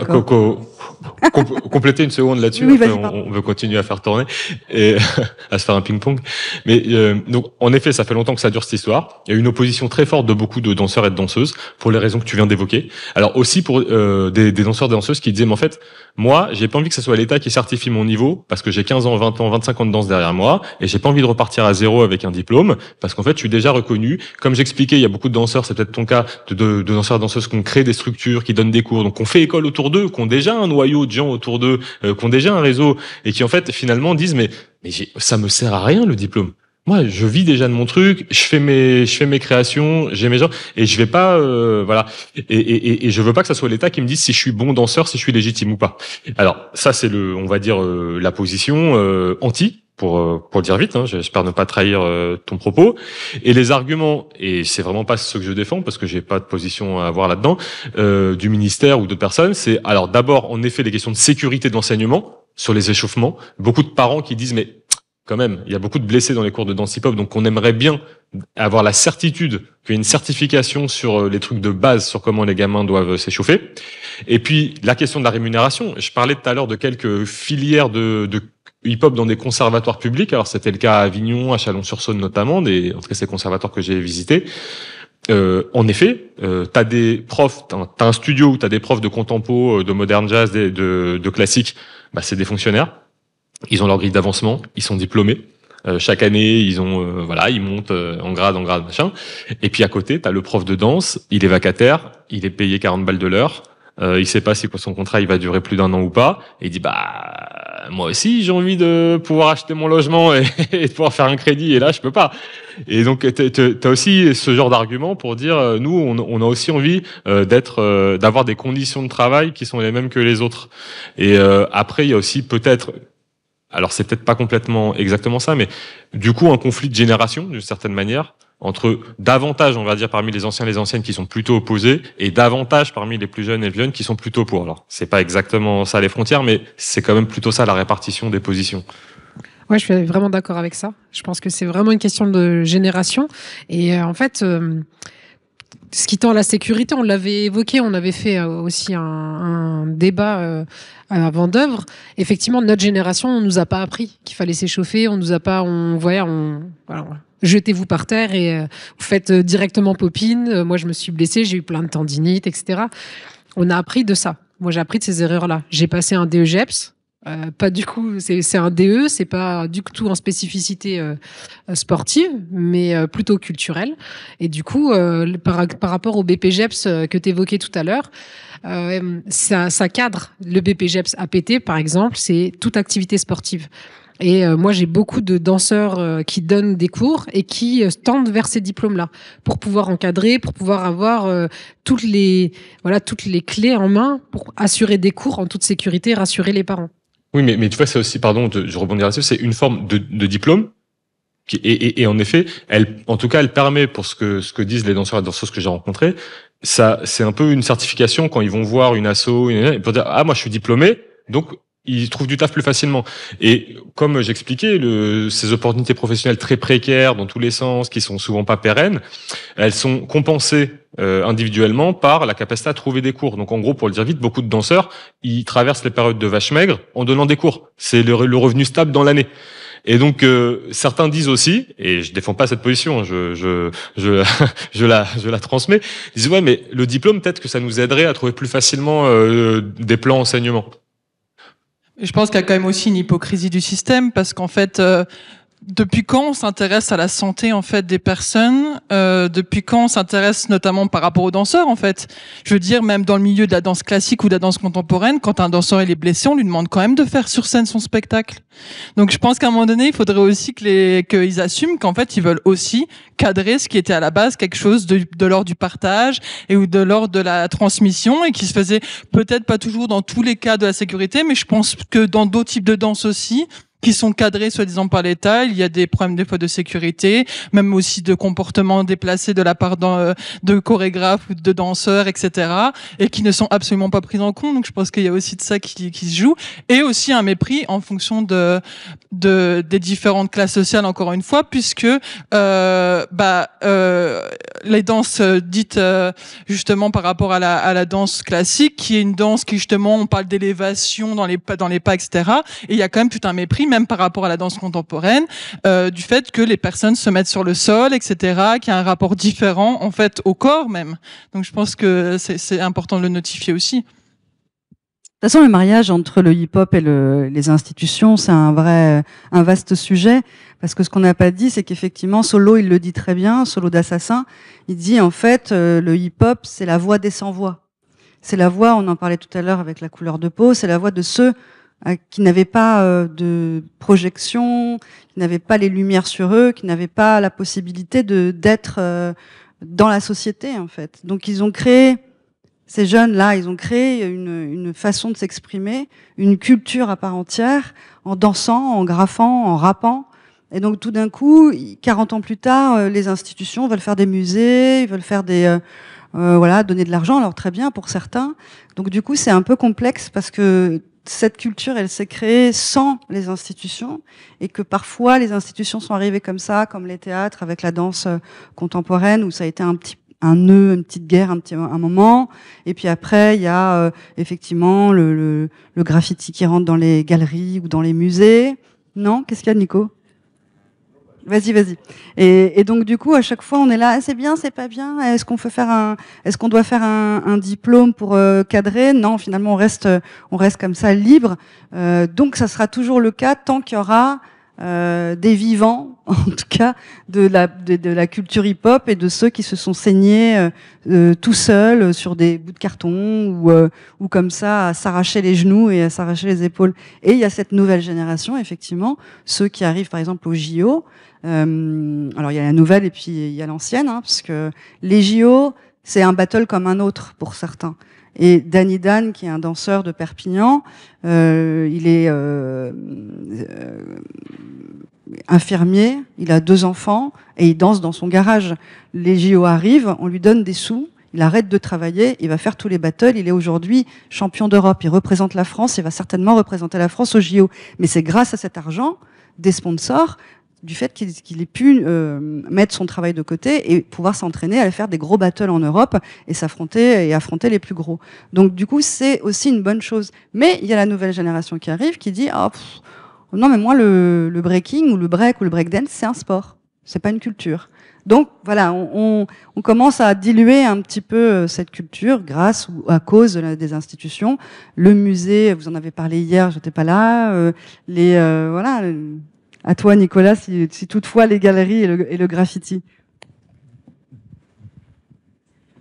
compléter une seconde là-dessus. on, veut continuer à faire tourner et à se faire un ping-pong. Mais euh, donc, en effet, ça fait longtemps que ça dure cette histoire. Il y a une opposition très forte de beaucoup de danseurs et de danseuses pour les raisons que tu viens d'évoquer. Alors aussi pour euh, des, danseurs et danseuses qui disaient, mais en fait, moi, j'ai pas envie que ce soit l'État qui certifie mon niveau parce que j'ai 15 ans, 20 ans, 25 ans de danse derrière moi et j'ai pas envie de repartir à zéro avec un diplôme parce qu'en fait, je suis déjà reconnu. Comme j'expliquais, il y a beaucoup de danseurs, c'est peut-être ton cas, de de, danseurs danseuses qu'on crée des structures, qui donnent des cours, donc on fait école autour d'eux, qui ont déjà un noyau de gens autour d'eux, euh, qui déjà un réseau et qui en fait finalement disent mais mais ça me sert à rien le diplôme. Moi, je vis déjà de mon truc, je fais mes, je fais mes créations, j'ai mes gens, et je vais pas, euh, voilà, et, et, et, je veux pas que ça soit l'État qui me dise si je suis bon danseur, si je suis légitime ou pas. Alors ça, c'est le, on va dire euh, la position euh, anti, pour, euh, pour le dire vite, hein, j'espère ne pas trahir euh, ton propos. Et les arguments, et c'est vraiment pas ce que je défends parce que j'ai pas de position à avoir là-dedans, euh, du ministère ou d'autres personnes, c'est alors d'abord en effet les questions de sécurité de l'enseignement sur les échauffements. Beaucoup de parents qui disent mais quand même, il y a beaucoup de blessés dans les cours de danse hip-hop, donc on aimerait bien avoir la certitude qu'il y ait une certification sur euh, les trucs de base, sur comment les gamins doivent s'échauffer. Et puis, la question de la rémunération. Je parlais tout à l'heure de quelques filières de, de hip-hop dans des conservatoires publics. Alors c'était le cas à Avignon, à Chalon-sur-Saône notamment, des, en tout cas ces conservatoires que j'ai visités. Euh, en effet, euh, t'as des profs, t'as un, studio où t'as des profs de contempo, euh, de modern jazz, de, de, classique. Bah, c'est des fonctionnaires. Ils ont leur grille d'avancement, ils sont diplômés. Euh, chaque année, ils ont euh, voilà, ils montent euh, en grade, en grade, machin. Et puis à côté, t'as le prof de danse, il est vacataire, il est payé 40 balles de l'heure. il sait pas si son contrat il va durer plus d'un an ou pas. Et il dit bah bah, moi aussi, j'ai envie de pouvoir acheter mon logement et, de pouvoir faire un crédit. Et là, je peux pas. Et donc, tu as aussi ce genre d'argument pour dire, euh, nous, on, on a aussi envie euh, d'être, euh, d'avoir des conditions de travail qui sont les mêmes que les autres. Et après, il y a aussi peut-être alors c'est peut-être pas complètement exactement ça, mais du coup un conflit de génération d'une certaine manière, entre davantage, on va dire, parmi les anciens et les anciennes qui sont plutôt opposés, et davantage parmi les plus jeunes et les jeunes qui sont plutôt pour. Alors, c'est pas exactement ça les frontières, mais c'est quand même plutôt ça la répartition des positions. Ouais, je suis vraiment d'accord avec ça. Je pense que c'est vraiment une question de génération. Et euh, en fait, euh, ce qui tend à la sécurité, on l'avait évoqué, on avait fait euh, aussi un, débat avant d'œuvre. Effectivement, notre génération, on nous a pas appris qu'il fallait s'échauffer, on nous a pas, on voyait, on, voilà, jetez-vous par terre et euh, vous faites euh, directement popine. Euh, moi, je me suis blessée, j'ai eu plein de tendinites, etc. On a appris de ça. Moi, j'ai appris de ces erreurs-là. J'ai passé un DEGEPS. Euh, pas du coup, c'est un DE, c'est pas du tout en spécificité sportive, mais plutôt culturelle. Et du coup, par, rapport au BPGEPS que tu évoquais tout à l'heure, ça, ça cadre. Le BPGEPS APT, par exemple, c'est toute activité sportive. Et euh, moi, j'ai beaucoup de danseurs euh, qui donnent des cours et qui euh, tendent vers ces diplômes-là pour pouvoir encadrer, pour pouvoir avoir toutes les voilà toutes les clés en main pour assurer des cours en toute sécurité, rassurer les parents. Oui, mais, mais tu vois, c'est aussi, pardon, je rebondis là-dessus, c'est une forme de, de diplôme. Qui, et, et, en effet, elle, en tout cas, elle permet pour ce que ce que disent les danseurs et danseuses que j'ai rencontrés, ça, c'est un peu une certification quand ils vont voir une asso, une, pour dire ah moi je suis diplômé, donc ils trouvent du taf plus facilement. Et comme j'expliquais, ces opportunités professionnelles très précaires dans tous les sens, qui sont souvent pas pérennes, elles sont compensées euh, individuellement par la capacité à trouver des cours. Donc en gros, pour le dire vite, beaucoup de danseurs, ils traversent les périodes de vache maigre en donnant des cours. C'est le, revenu stable dans l'année. Et donc euh, certains disent aussi, et je défends pas cette position, hein, je je je, je la je la transmets, ils disent ouais mais le diplôme peut-être que ça nous aiderait à trouver plus facilement euh, des plans enseignement. Je pense qu'il y a quand même aussi une hypocrisie du système parce qu'en fait, euh, depuis quand on s'intéresse à la santé en fait des personnes euh, Depuis quand on s'intéresse notamment par rapport aux danseurs en fait Je veux dire, même dans le milieu de la danse classique ou de la danse contemporaine, quand un danseur est blessé, on lui demande quand même de faire sur scène son spectacle. Donc je pense qu'à un moment donné, il faudrait aussi que les qu'ils assument qu'en fait ils veulent aussi cadrer ce qui était à la base quelque chose de, de l'ordre du partage et ou de l'ordre de la transmission et qui se faisait peut-être pas toujours dans tous les cas de la sécurité, mais je pense que dans d'autres types de danse aussi, qui sont cadrés soi-disant par l'État. Il y a des problèmes des fois de sécurité, même aussi de comportement déplacé de la part de, euh, de chorégraphes ou de danseurs, etc. Et qui ne sont absolument pas pris en compte. Donc je pense qu'il y a aussi de ça qui, qui, se joue. Et aussi un mépris en fonction de, de des différentes classes sociales, encore une fois, puisque euh, bah, euh, les danses dites euh, justement par rapport à la, à la danse classique, qui est une danse qui justement, on parle d'élévation dans les, dans les pas, etc. Et il y a quand même tout un mépris par rapport à la danse contemporaine, euh, du fait que les personnes se mettent sur le sol, etc., qui a un rapport différent en fait au corps même. Donc je pense que c'est important de le notifier aussi. De toute façon, le mariage entre le hip-hop et les institutions, c'est un vrai, un vaste sujet, parce que ce qu'on n'a pas dit, c'est qu'effectivement, Solo, il le dit très bien, Solo d'Assassin, il dit en fait, euh, le hip-hop, c'est la voix des sans-voix. C'est la voix, on en parlait tout à l'heure avec la couleur de peau, c'est la voix de ceux euh, qui n'avaient pas euh, de projection, qui n'avaient pas les lumières sur eux, qui n'avaient pas la possibilité de d'être euh, dans la société en fait. Donc ils ont créé ces jeunes-là, ils ont créé une, une façon de s'exprimer, une culture à part entière, en dansant, en graffant, en rappant. Et donc tout d'un coup, 40 ans plus tard, les institutions veulent faire des musées, ils veulent faire des euh, voilà, donner de l'argent, alors très bien pour certains. Donc du coup, c'est un peu complexe parce que cette culture, elle s'est créée sans les institutions et que parfois les institutions sont arrivées comme ça, comme les théâtres avec la danse euh, contemporaine où ça a été un petit un nœud, une petite guerre, un petit un moment, et puis après il y a euh, effectivement le, le graffiti qui rentre dans les galeries ou dans les musées. Non, qu'est-ce qu'il y a, Nico Vas-y, vas-y. Et, et, donc du coup, à chaque fois, on est là. Ah, c'est bien, c'est pas bien. Est-ce qu'on peut faire un, est-ce qu'on doit faire un, un diplôme pour euh, cadrer Non, finalement, on reste, on reste comme ça libre. Euh, donc, ça sera toujours le cas tant qu'il y aura euh, des vivants, en tout cas, de la, de, de la culture hip-hop et de ceux qui se sont saignés euh, euh, tout seuls sur des bouts de carton ou, ou comme ça à s'arracher les genoux et à s'arracher les épaules. Et il y a cette nouvelle génération, effectivement, ceux qui arrivent par exemple au JO, euh, alors il y a la nouvelle et puis il y a l'ancienne, hein, parce que les JO, c'est un battle comme un autre pour certains. Et Danny Dan, qui est un danseur de Perpignan, euh, il est euh, infirmier, il a deux enfants et il danse dans son garage. Les JO arrivent, on lui donne des sous, il arrête de travailler, il va faire tous les battles, il est aujourd'hui champion d'Europe, il représente la France, il va certainement représenter la France aux JO. Mais c'est grâce à cet argent des sponsors, du fait qu'il ait pu euh, mettre son travail de côté et pouvoir s'entraîner à faire des gros battles en Europe et s'affronter et affronter les plus gros. Donc du coup, c'est aussi une bonne chose. Mais il y a la nouvelle génération qui arrive qui dit oh, non mais moi le, breaking ou le break ou le breakdance c'est un sport, c'est pas une culture. Donc voilà, on, commence à diluer un petit peu euh, cette culture grâce ou à cause des institutions. Le musée, vous en avez parlé hier, j'étais pas là. Euh, les voilà à toi, Nicolas, si, toutefois les galeries et le, graffiti.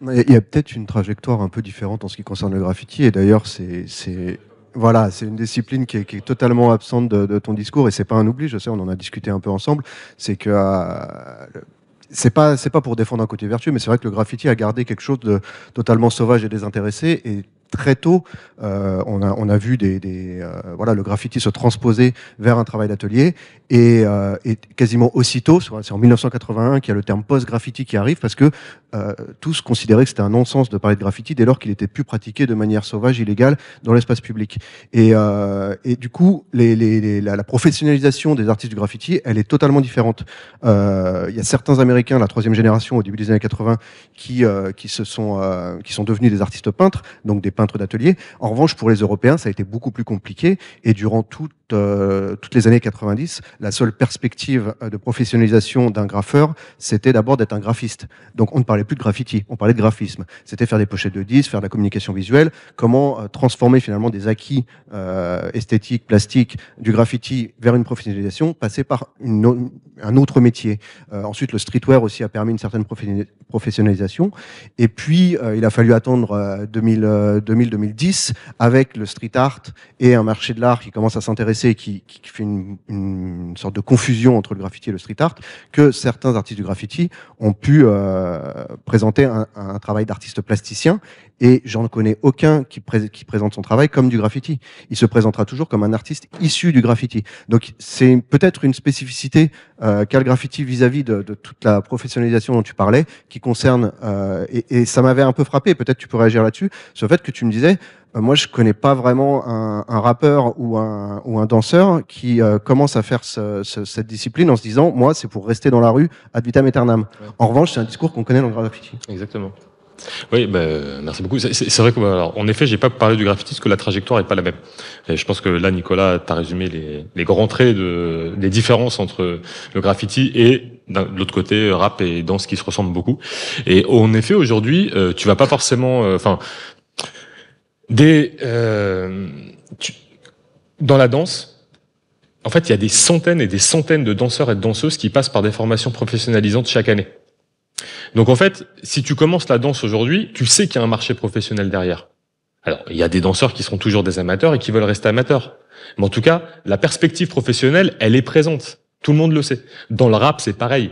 Il y a peut-être une trajectoire un peu différente en ce qui concerne le graffiti, et d'ailleurs, c'est voilà, c'est une discipline qui est, totalement absente de, ton discours, et c'est pas un oubli. Je sais, on en a discuté un peu ensemble. C'est que euh, c'est pas c'est pas pour défendre un côté vertueux, mais c'est vrai que le graffiti a gardé quelque chose de totalement sauvage et désintéressé, et très tôt, euh, on, a, vu des, euh, voilà, le graffiti se transposer vers un travail d'atelier. Et, euh, quasiment aussitôt, c'est en 1981 qu'il y a le terme post-graffiti qui arrive, parce que tous considéraient que c'était un non-sens de parler de graffiti dès lors qu'il était plus pratiqué de manière sauvage, illégale, dans l'espace public. Et, du coup, la, professionnalisation des artistes du graffiti, elle est totalement différente. Il y a certains Américains, la troisième génération au début des années 80, qui, sont, qui sont devenus des artistes peintres, donc des peintres d'atelier. En revanche, pour les Européens, ça a été beaucoup plus compliqué. Et durant tout euh, toutes les années 90, la seule perspective euh, de professionnalisation d'un graffeur, c'était d'abord d'être un graphiste. Donc on ne parlait plus de graffiti, on parlait de graphisme. C'était faire des pochettes de disques, faire de la communication visuelle, comment euh, transformer finalement des acquis esthétiques, plastiques du graffiti vers une professionnalisation, passer par une, un autre métier. ensuite, le streetwear aussi a permis une certaine professionnalisation. Et puis, il a fallu attendre 2000, 2000, 2010 avec le street art et un marché de l'art qui commence à s'intéresser qui, fait une, sorte de confusion entre le graffiti et le street art, que certains artistes du graffiti ont pu euh, présenter un travail d'artiste plasticien et j'en connais aucun qui, qui, présente son travail comme du graffiti. Il se présentera toujours comme un artiste issu du graffiti. Donc c'est peut-être une spécificité euh, qu'a le graffiti vis-à-vis de, toute la professionnalisation dont tu parlais, qui concerne, euh, et, ça m'avait un peu frappé, peut-être tu peux réagir là-dessus, sur le fait que tu me disais, euh, moi je connais pas vraiment un, un, rappeur ou un, ou un danseur qui euh, commence à faire ce, cette discipline en se disant, moi c'est pour rester dans la rue ad vitam aeternam. En revanche, c'est un discours qu'on connaît dans le graffiti. Exactement. Oui, ben, merci beaucoup. C'est vrai que, ben, en effet, j'ai pas parlé du graffiti parce que la trajectoire est pas la même. je pense que là, Nicolas, tu as résumé les, grands traits de, les différences entre le graffiti et de l'autre côté rap et danse qui se ressemblent beaucoup. Et en effet, aujourd'hui, euh, tu vas pas forcément, euh, enfin, des, euh, dans la danse, en fait, il y a des centaines et des centaines de danseurs et de danseuses qui passent par des formations professionnalisantes chaque année. Donc en fait, si tu commences la danse aujourd'hui, tu sais qu'il y a un marché professionnel derrière. Alors, il y a des danseurs qui sont toujours des amateurs et qui veulent rester amateurs. Mais en tout cas, la perspective professionnelle, elle est présente. Tout le monde le sait. Dans le rap, c'est pareil.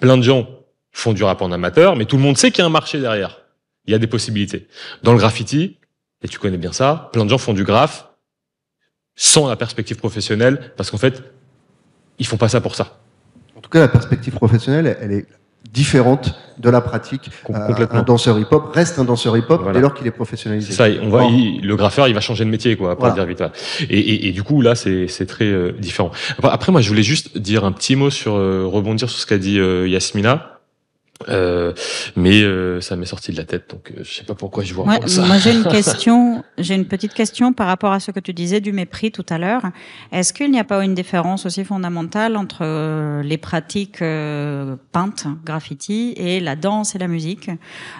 Plein de gens font du rap en amateur, mais tout le monde sait qu'il y a un marché derrière. Il y a des possibilités. Dans le graffiti, et tu connais bien ça, plein de gens font du graphe sans la perspective professionnelle, parce qu'en fait, ils font pas ça pour ça. En tout cas, la perspective professionnelle, elle est différente de la pratique. Complètement. Euh, un danseur hip-hop reste un danseur hip-hop dès lors qu'il est professionnalisé. ça, on va, le graffeur, il va changer de métier, quoi, après et, du coup, là, c'est très euh, différent. Après, moi, je voulais juste dire un petit mot sur euh, rebondir sur ce qu'a dit Yasmina. Euh, mais euh, ça m'est sorti de la tête, donc euh, je sais pas pourquoi je vois ça. Moi, j'ai une question, j'ai une petite question par rapport à ce que tu disais du mépris tout à l'heure. Est-ce qu'il n'y a pas une différence aussi fondamentale entre euh, les pratiques peintes, graffiti, et la danse et la musique,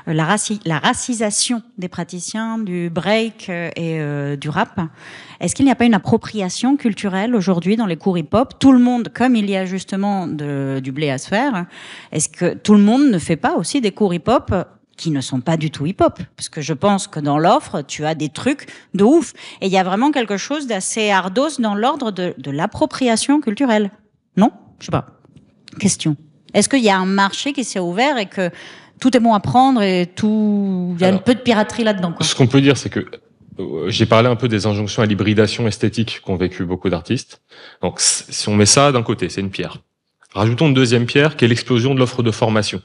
la, raci la racisation des praticiens du break et du rap est-ce qu'il n'y a pas une appropriation culturelle aujourd'hui dans les cours hip-hop Tout le monde, comme il y a justement du blé à se faire, est-ce que tout le monde ne fait pas aussi des cours hip-hop qui ne sont pas du tout hip-hop. Parce que je pense que dans l'offre, tu as des trucs de ouf. Et il y a vraiment quelque chose d'assez ardos dans l'ordre de, l'appropriation culturelle. Non Je sais pas. Question. Est-ce qu'il y a un marché qui s'est ouvert et que tout est bon à prendre et tout... Il y a un peu de piraterie là-dedans. Quoi. Ce qu'on peut dire, c'est que euh, j'ai parlé un peu des injonctions à l'hybridation esthétique qu'ont vécu beaucoup d'artistes. Donc, si on met ça d'un côté, c'est une pierre. Rajoutons une deuxième pierre, qui est l'explosion de l'offre de formation,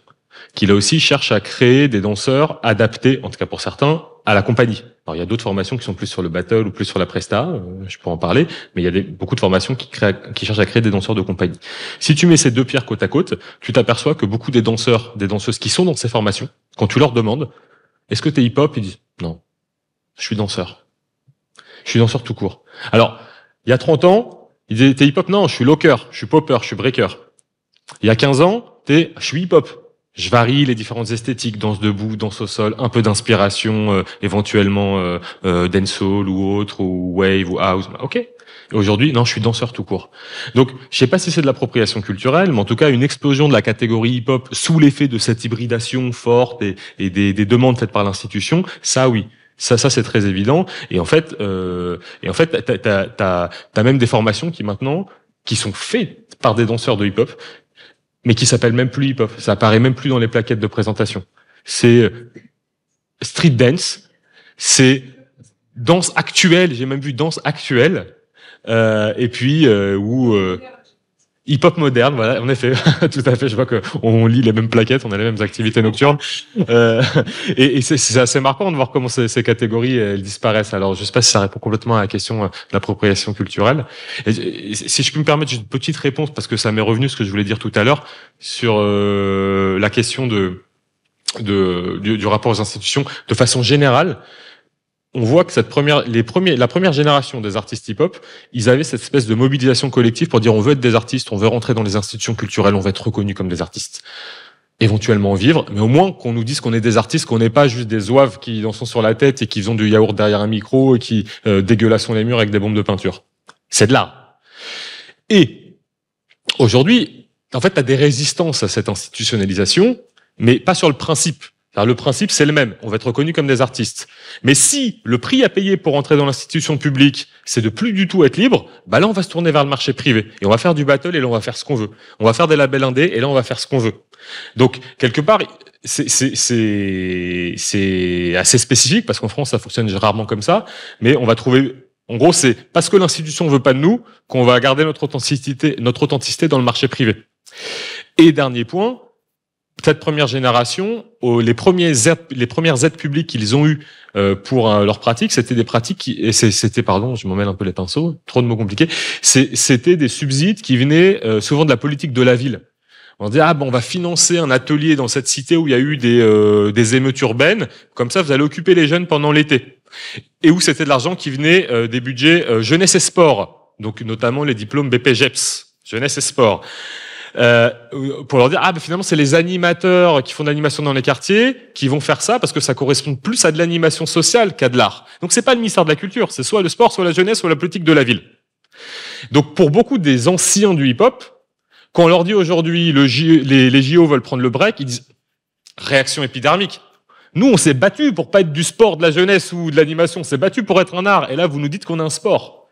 qui là aussi cherche à créer des danseurs adaptés, en tout cas pour certains, à la compagnie. Alors, il y a d'autres formations qui sont plus sur le battle ou plus sur la presta, euh, je pourrais en parler, mais il y a beaucoup de formations qui, qui cherchent à créer des danseurs de compagnie. Si tu mets ces deux pierres côte à côte, tu t'aperçois que beaucoup des danseurs, des danseuses qui sont dans ces formations, quand tu leur demandes, est-ce que t'es hip-hop, ils disent non. Je suis danseur. Je suis danseur tout court. Alors, il y a 30 ans, il disait, t'es hip-hop Non, je suis locker, je suis popper, je suis breaker. Il y a 15 ans, t'es, je suis hip-hop. Je varie les différentes esthétiques, danse debout, danse au sol, un peu d'inspiration, euh, éventuellement euh, euh, dancehall ou autre, ou wave ou house. Bah, ok. aujourd'hui, non, je suis danseur tout court. Donc, je sais pas si c'est de l'appropriation culturelle, mais en tout cas, une explosion de la catégorie hip-hop sous l'effet de cette hybridation forte et, des, des demandes faites par l'institution, ça oui. Ça, ça c'est très évident. Et en fait, euh, et en fait, t'as, même des formations qui maintenant qui sont faites par des danseurs de hip-hop, mais qui s'appellent même plus hip-hop. Ça apparaît même plus dans les plaquettes de présentation. C'est euh, street dance, c'est danse actuelle. J'ai même vu danse actuelle. Euh, et puis euh, où euh, Hip-hop moderne, voilà, en effet, tout à fait. Je vois qu'on lit les mêmes plaquettes, on a les mêmes activités nocturnes. Euh, et, c'est assez marquant de voir comment ces, catégories elles disparaissent. Alors, je sais pas si ça répond complètement à la question euh, de l'appropriation culturelle. si je peux me permettre une petite réponse, parce que ça m'est revenu ce que je voulais dire tout à l'heure, sur euh, la question de, du, rapport aux institutions de façon générale on voit que cette première, les premiers, la première génération des artistes hip-hop, ils avaient cette espèce de mobilisation collective pour dire on veut être des artistes, on veut rentrer dans les institutions culturelles, on veut être reconnus comme des artistes. Éventuellement vivre, mais au moins qu'on nous dise qu'on est des artistes, qu'on n'est pas juste des oives qui dansent sur la tête et qui font du yaourt derrière un micro et qui euh, dégueulassent les murs avec des bombes de peinture. C'est de l'art. Et aujourd'hui, en fait, tu as des résistances à cette institutionnalisation, mais pas sur le principe le principe, c'est le même. On va être reconnu comme des artistes. Mais si le prix à payer pour entrer dans l'institution publique, c'est de plus du tout être libre, bah là, on va se tourner vers le marché privé. Et on va faire du battle et là, on va faire ce qu'on veut. On va faire des labels indés et là, on va faire ce qu'on veut. Donc, quelque part, c'est assez spécifique parce qu'en France, ça fonctionne rarement comme ça. Mais on va trouver en gros, c'est parce que l'institution veut pas de nous qu'on va garder notre authenticité, notre authenticité dans le marché privé. Et dernier point, cette première génération, les premières aides publiques qu'ils ont eues euh, pour euh, leur pratique, c'était des pratiques et c'était pardon, je m'en un peu les pinceaux, trop de mots compliqués, c'était des subsides qui venaient euh, souvent de la politique de la ville. On dit ah bon, on va financer un atelier dans cette cité où il y a eu des, émeutes urbaines, comme ça vous allez occuper les jeunes pendant l'été, et où c'était de l'argent qui venait des budgets jeunesse et sport, donc notamment les diplômes BPGEPS, jeunesse et sport. Euh, pour leur dire ah ben finalement c'est les animateurs qui font de l'animation dans les quartiers qui vont faire ça parce que ça correspond plus à de l'animation sociale qu'à de l'art. Donc c'est pas le ministère de la culture, c'est soit le sport, soit la jeunesse, soit la politique de la ville. Donc pour beaucoup des anciens du hip-hop, quand on leur dit aujourd'hui le les, les JO veulent prendre le break, ils disent réaction épidermique. Nous, on s'est battu pour pas être du sport, de la jeunesse ou de l'animation. On s'est battu pour être un art. Et là, vous nous dites qu'on a un sport.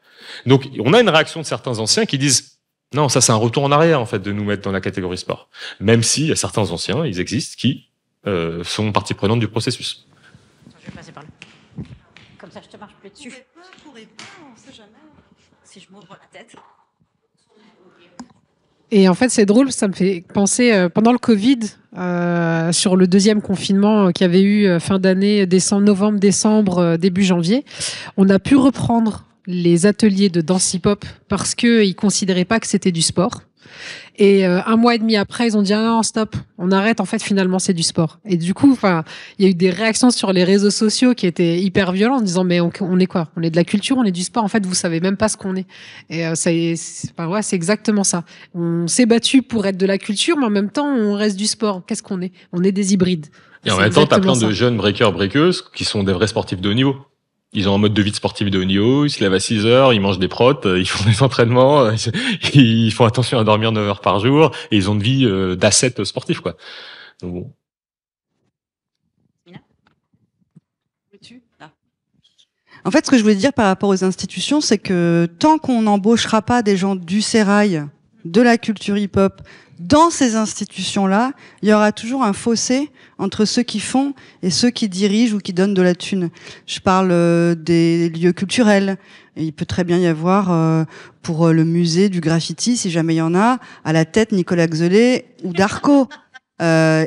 Donc, on a une réaction de certains anciens qui disent non, ça c'est un retour en arrière en fait de nous mettre dans la catégorie sport. Même si y a certains anciens, ils existent, qui euh, sont partie prenante du processus. Je vais par là. Comme ça, je te marche plus dessus. Pas, pas, on sait jamais. Si je m'ouvre la tête. Et en fait, c'est drôle, ça me fait penser euh, pendant le Covid, euh, sur le deuxième confinement qu'il y avait eu fin d'année, décembre, novembre, décembre, début janvier, on a pu reprendre les ateliers de danse hip-hop parce qu'ils considéraient pas que c'était du sport. Et euh, un mois et demi après, ils ont dit ah non stop, on arrête. En fait, finalement, c'est du sport. Et du coup, enfin, il y a eu des réactions sur les réseaux sociaux qui étaient hyper violentes, disant mais on, est quoi On est de la culture, on est du sport. En fait, vous savez même pas ce qu'on est. Et euh, ça, c'est enfin, ouais, c'est exactement ça. On s'est battu pour être de la culture, mais en même temps, on reste du sport. Qu'est-ce qu'on est On est des hybrides. Et en même temps, t'as plein de jeunes breakers breakeuses qui sont des vrais sportifs de haut niveau ils ont un mode de vie de sportif de haut niveau, ils se lèvent à 6 heures, ils mangent des protes, ils font des entraînements, ils font attention à dormir 9 heures par jour, et ils ont une vie euh, d'asset sportif, quoi. Donc ah. En fait, ce que je voulais dire par rapport aux institutions, c'est que tant qu'on n'embauchera pas des gens du sérail, de la culture hip-hop, dans ces institutions-là, il y aura toujours un fossé entre ceux qui font et ceux qui dirigent ou qui donnent de la thune. Je parle euh, des lieux culturels. il peut très bien y avoir euh, pour euh, le musée du graffiti, si jamais il y en a, à la tête Nicolas Xelet ou Darco euh,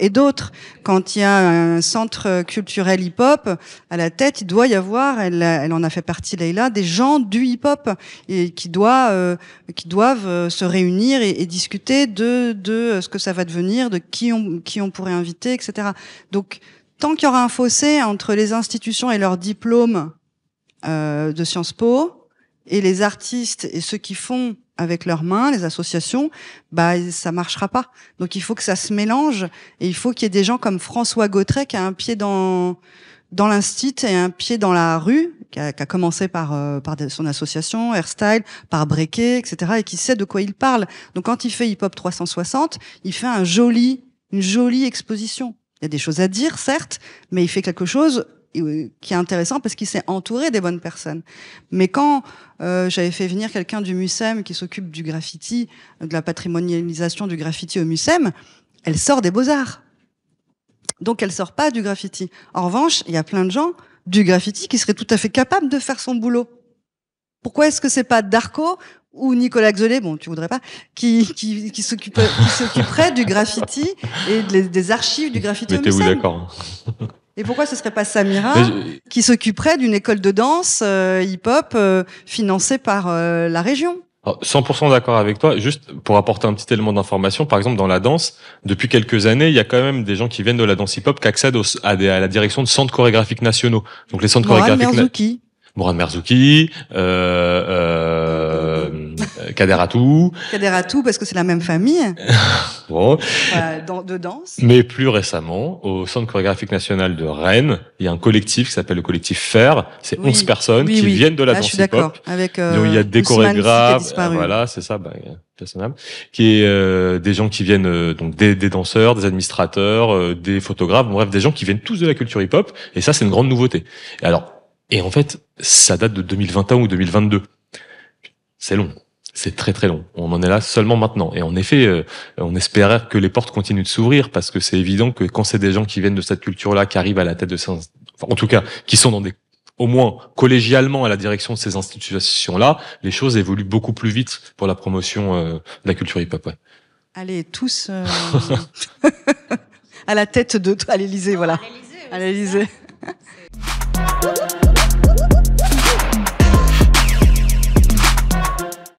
et d'autres. Quand il y a un centre culturel hip-hop, à la tête, il doit y avoir, elle, en a fait partie Leïla, des gens du hip-hop et qui, doit, euh, qui doivent euh, se réunir et, discuter de, euh, ce que ça va devenir, de qui on, pourrait inviter, etc. Donc, tant qu'il y aura un fossé entre les institutions et leurs diplômes de Sciences Po, et les artistes et ceux qui font avec leurs mains, les associations, bah ça marchera pas. Donc il faut que ça se mélange et il faut qu'il y ait des gens comme François Gautret qui a un pied dans dans l'instit et un pied dans la rue, qui a, qui a commencé par euh, par son association Airstyle, par Brequet, etc. et qui sait de quoi il parle. Donc quand il fait Hip Hop 360, il fait un joli une jolie exposition. Il y a des choses à dire certes, mais il fait quelque chose euh, qui est intéressant parce qu'il s'est entouré des bonnes personnes. Mais quand euh, j'avais fait venir quelqu'un du MUSEM qui s'occupe du graffiti, de la patrimonialisation du graffiti au MUSEM, elle sort des beaux-arts. Donc elle sort pas du graffiti. En revanche, il y a plein de gens du graffiti qui seraient tout à fait capables de faire son boulot. Pourquoi est-ce que c'est pas Darko ou Nicolas Xolet, bon, tu voudrais pas, qui, qui, qui s'occuperait du graffiti et des, archives du graffiti Mettez-vous d'accord. Et pourquoi ce serait pas Samira qui s'occuperait d'une école de danse euh, hip-hop euh, financée par euh, la région 100% d'accord avec toi. Juste pour apporter un petit élément d'information, par exemple dans la danse, depuis quelques années, il y a quand même des gens qui viennent de la danse hip-hop qui accèdent à, la direction de centres chorégraphiques nationaux. Donc les centres chorégraphiques. Merzouki. Na... Mourad Merzouki. Euh, à tout parce que c'est la même famille. bon. Bah, de danse. Mais plus récemment, au Centre chorégraphique national de Rennes, il y a un collectif qui s'appelle le collectif Fer C'est 11 personnes qui viennent de la ah, danse hip-hop. Avec, Donc, euh, il y a des chorégraphes. Euh, voilà, c'est ça. Bah, qui est euh, des gens qui viennent euh, donc des, danseurs, des administrateurs, des photographes, bref des gens qui viennent tous de la culture hip-hop et ça c'est une grande nouveauté. alors et en fait ça date de 2021 ou 2022. C'est long c'est très très long. On en est là seulement maintenant. Et en effet, euh, on espérait que les portes continuent de s'ouvrir parce que c'est évident que quand c'est des gens qui viennent de cette culture-là, qui arrivent à la tête de ces, enfin, en tout cas, qui sont dans des au moins collégialement à la direction de ces institutions-là, les choses évoluent beaucoup plus vite pour la promotion euh, de la culture hip-hop. Allez, tous euh, à la tête de à l'Élysée, voilà. À l'Élysée. Hein.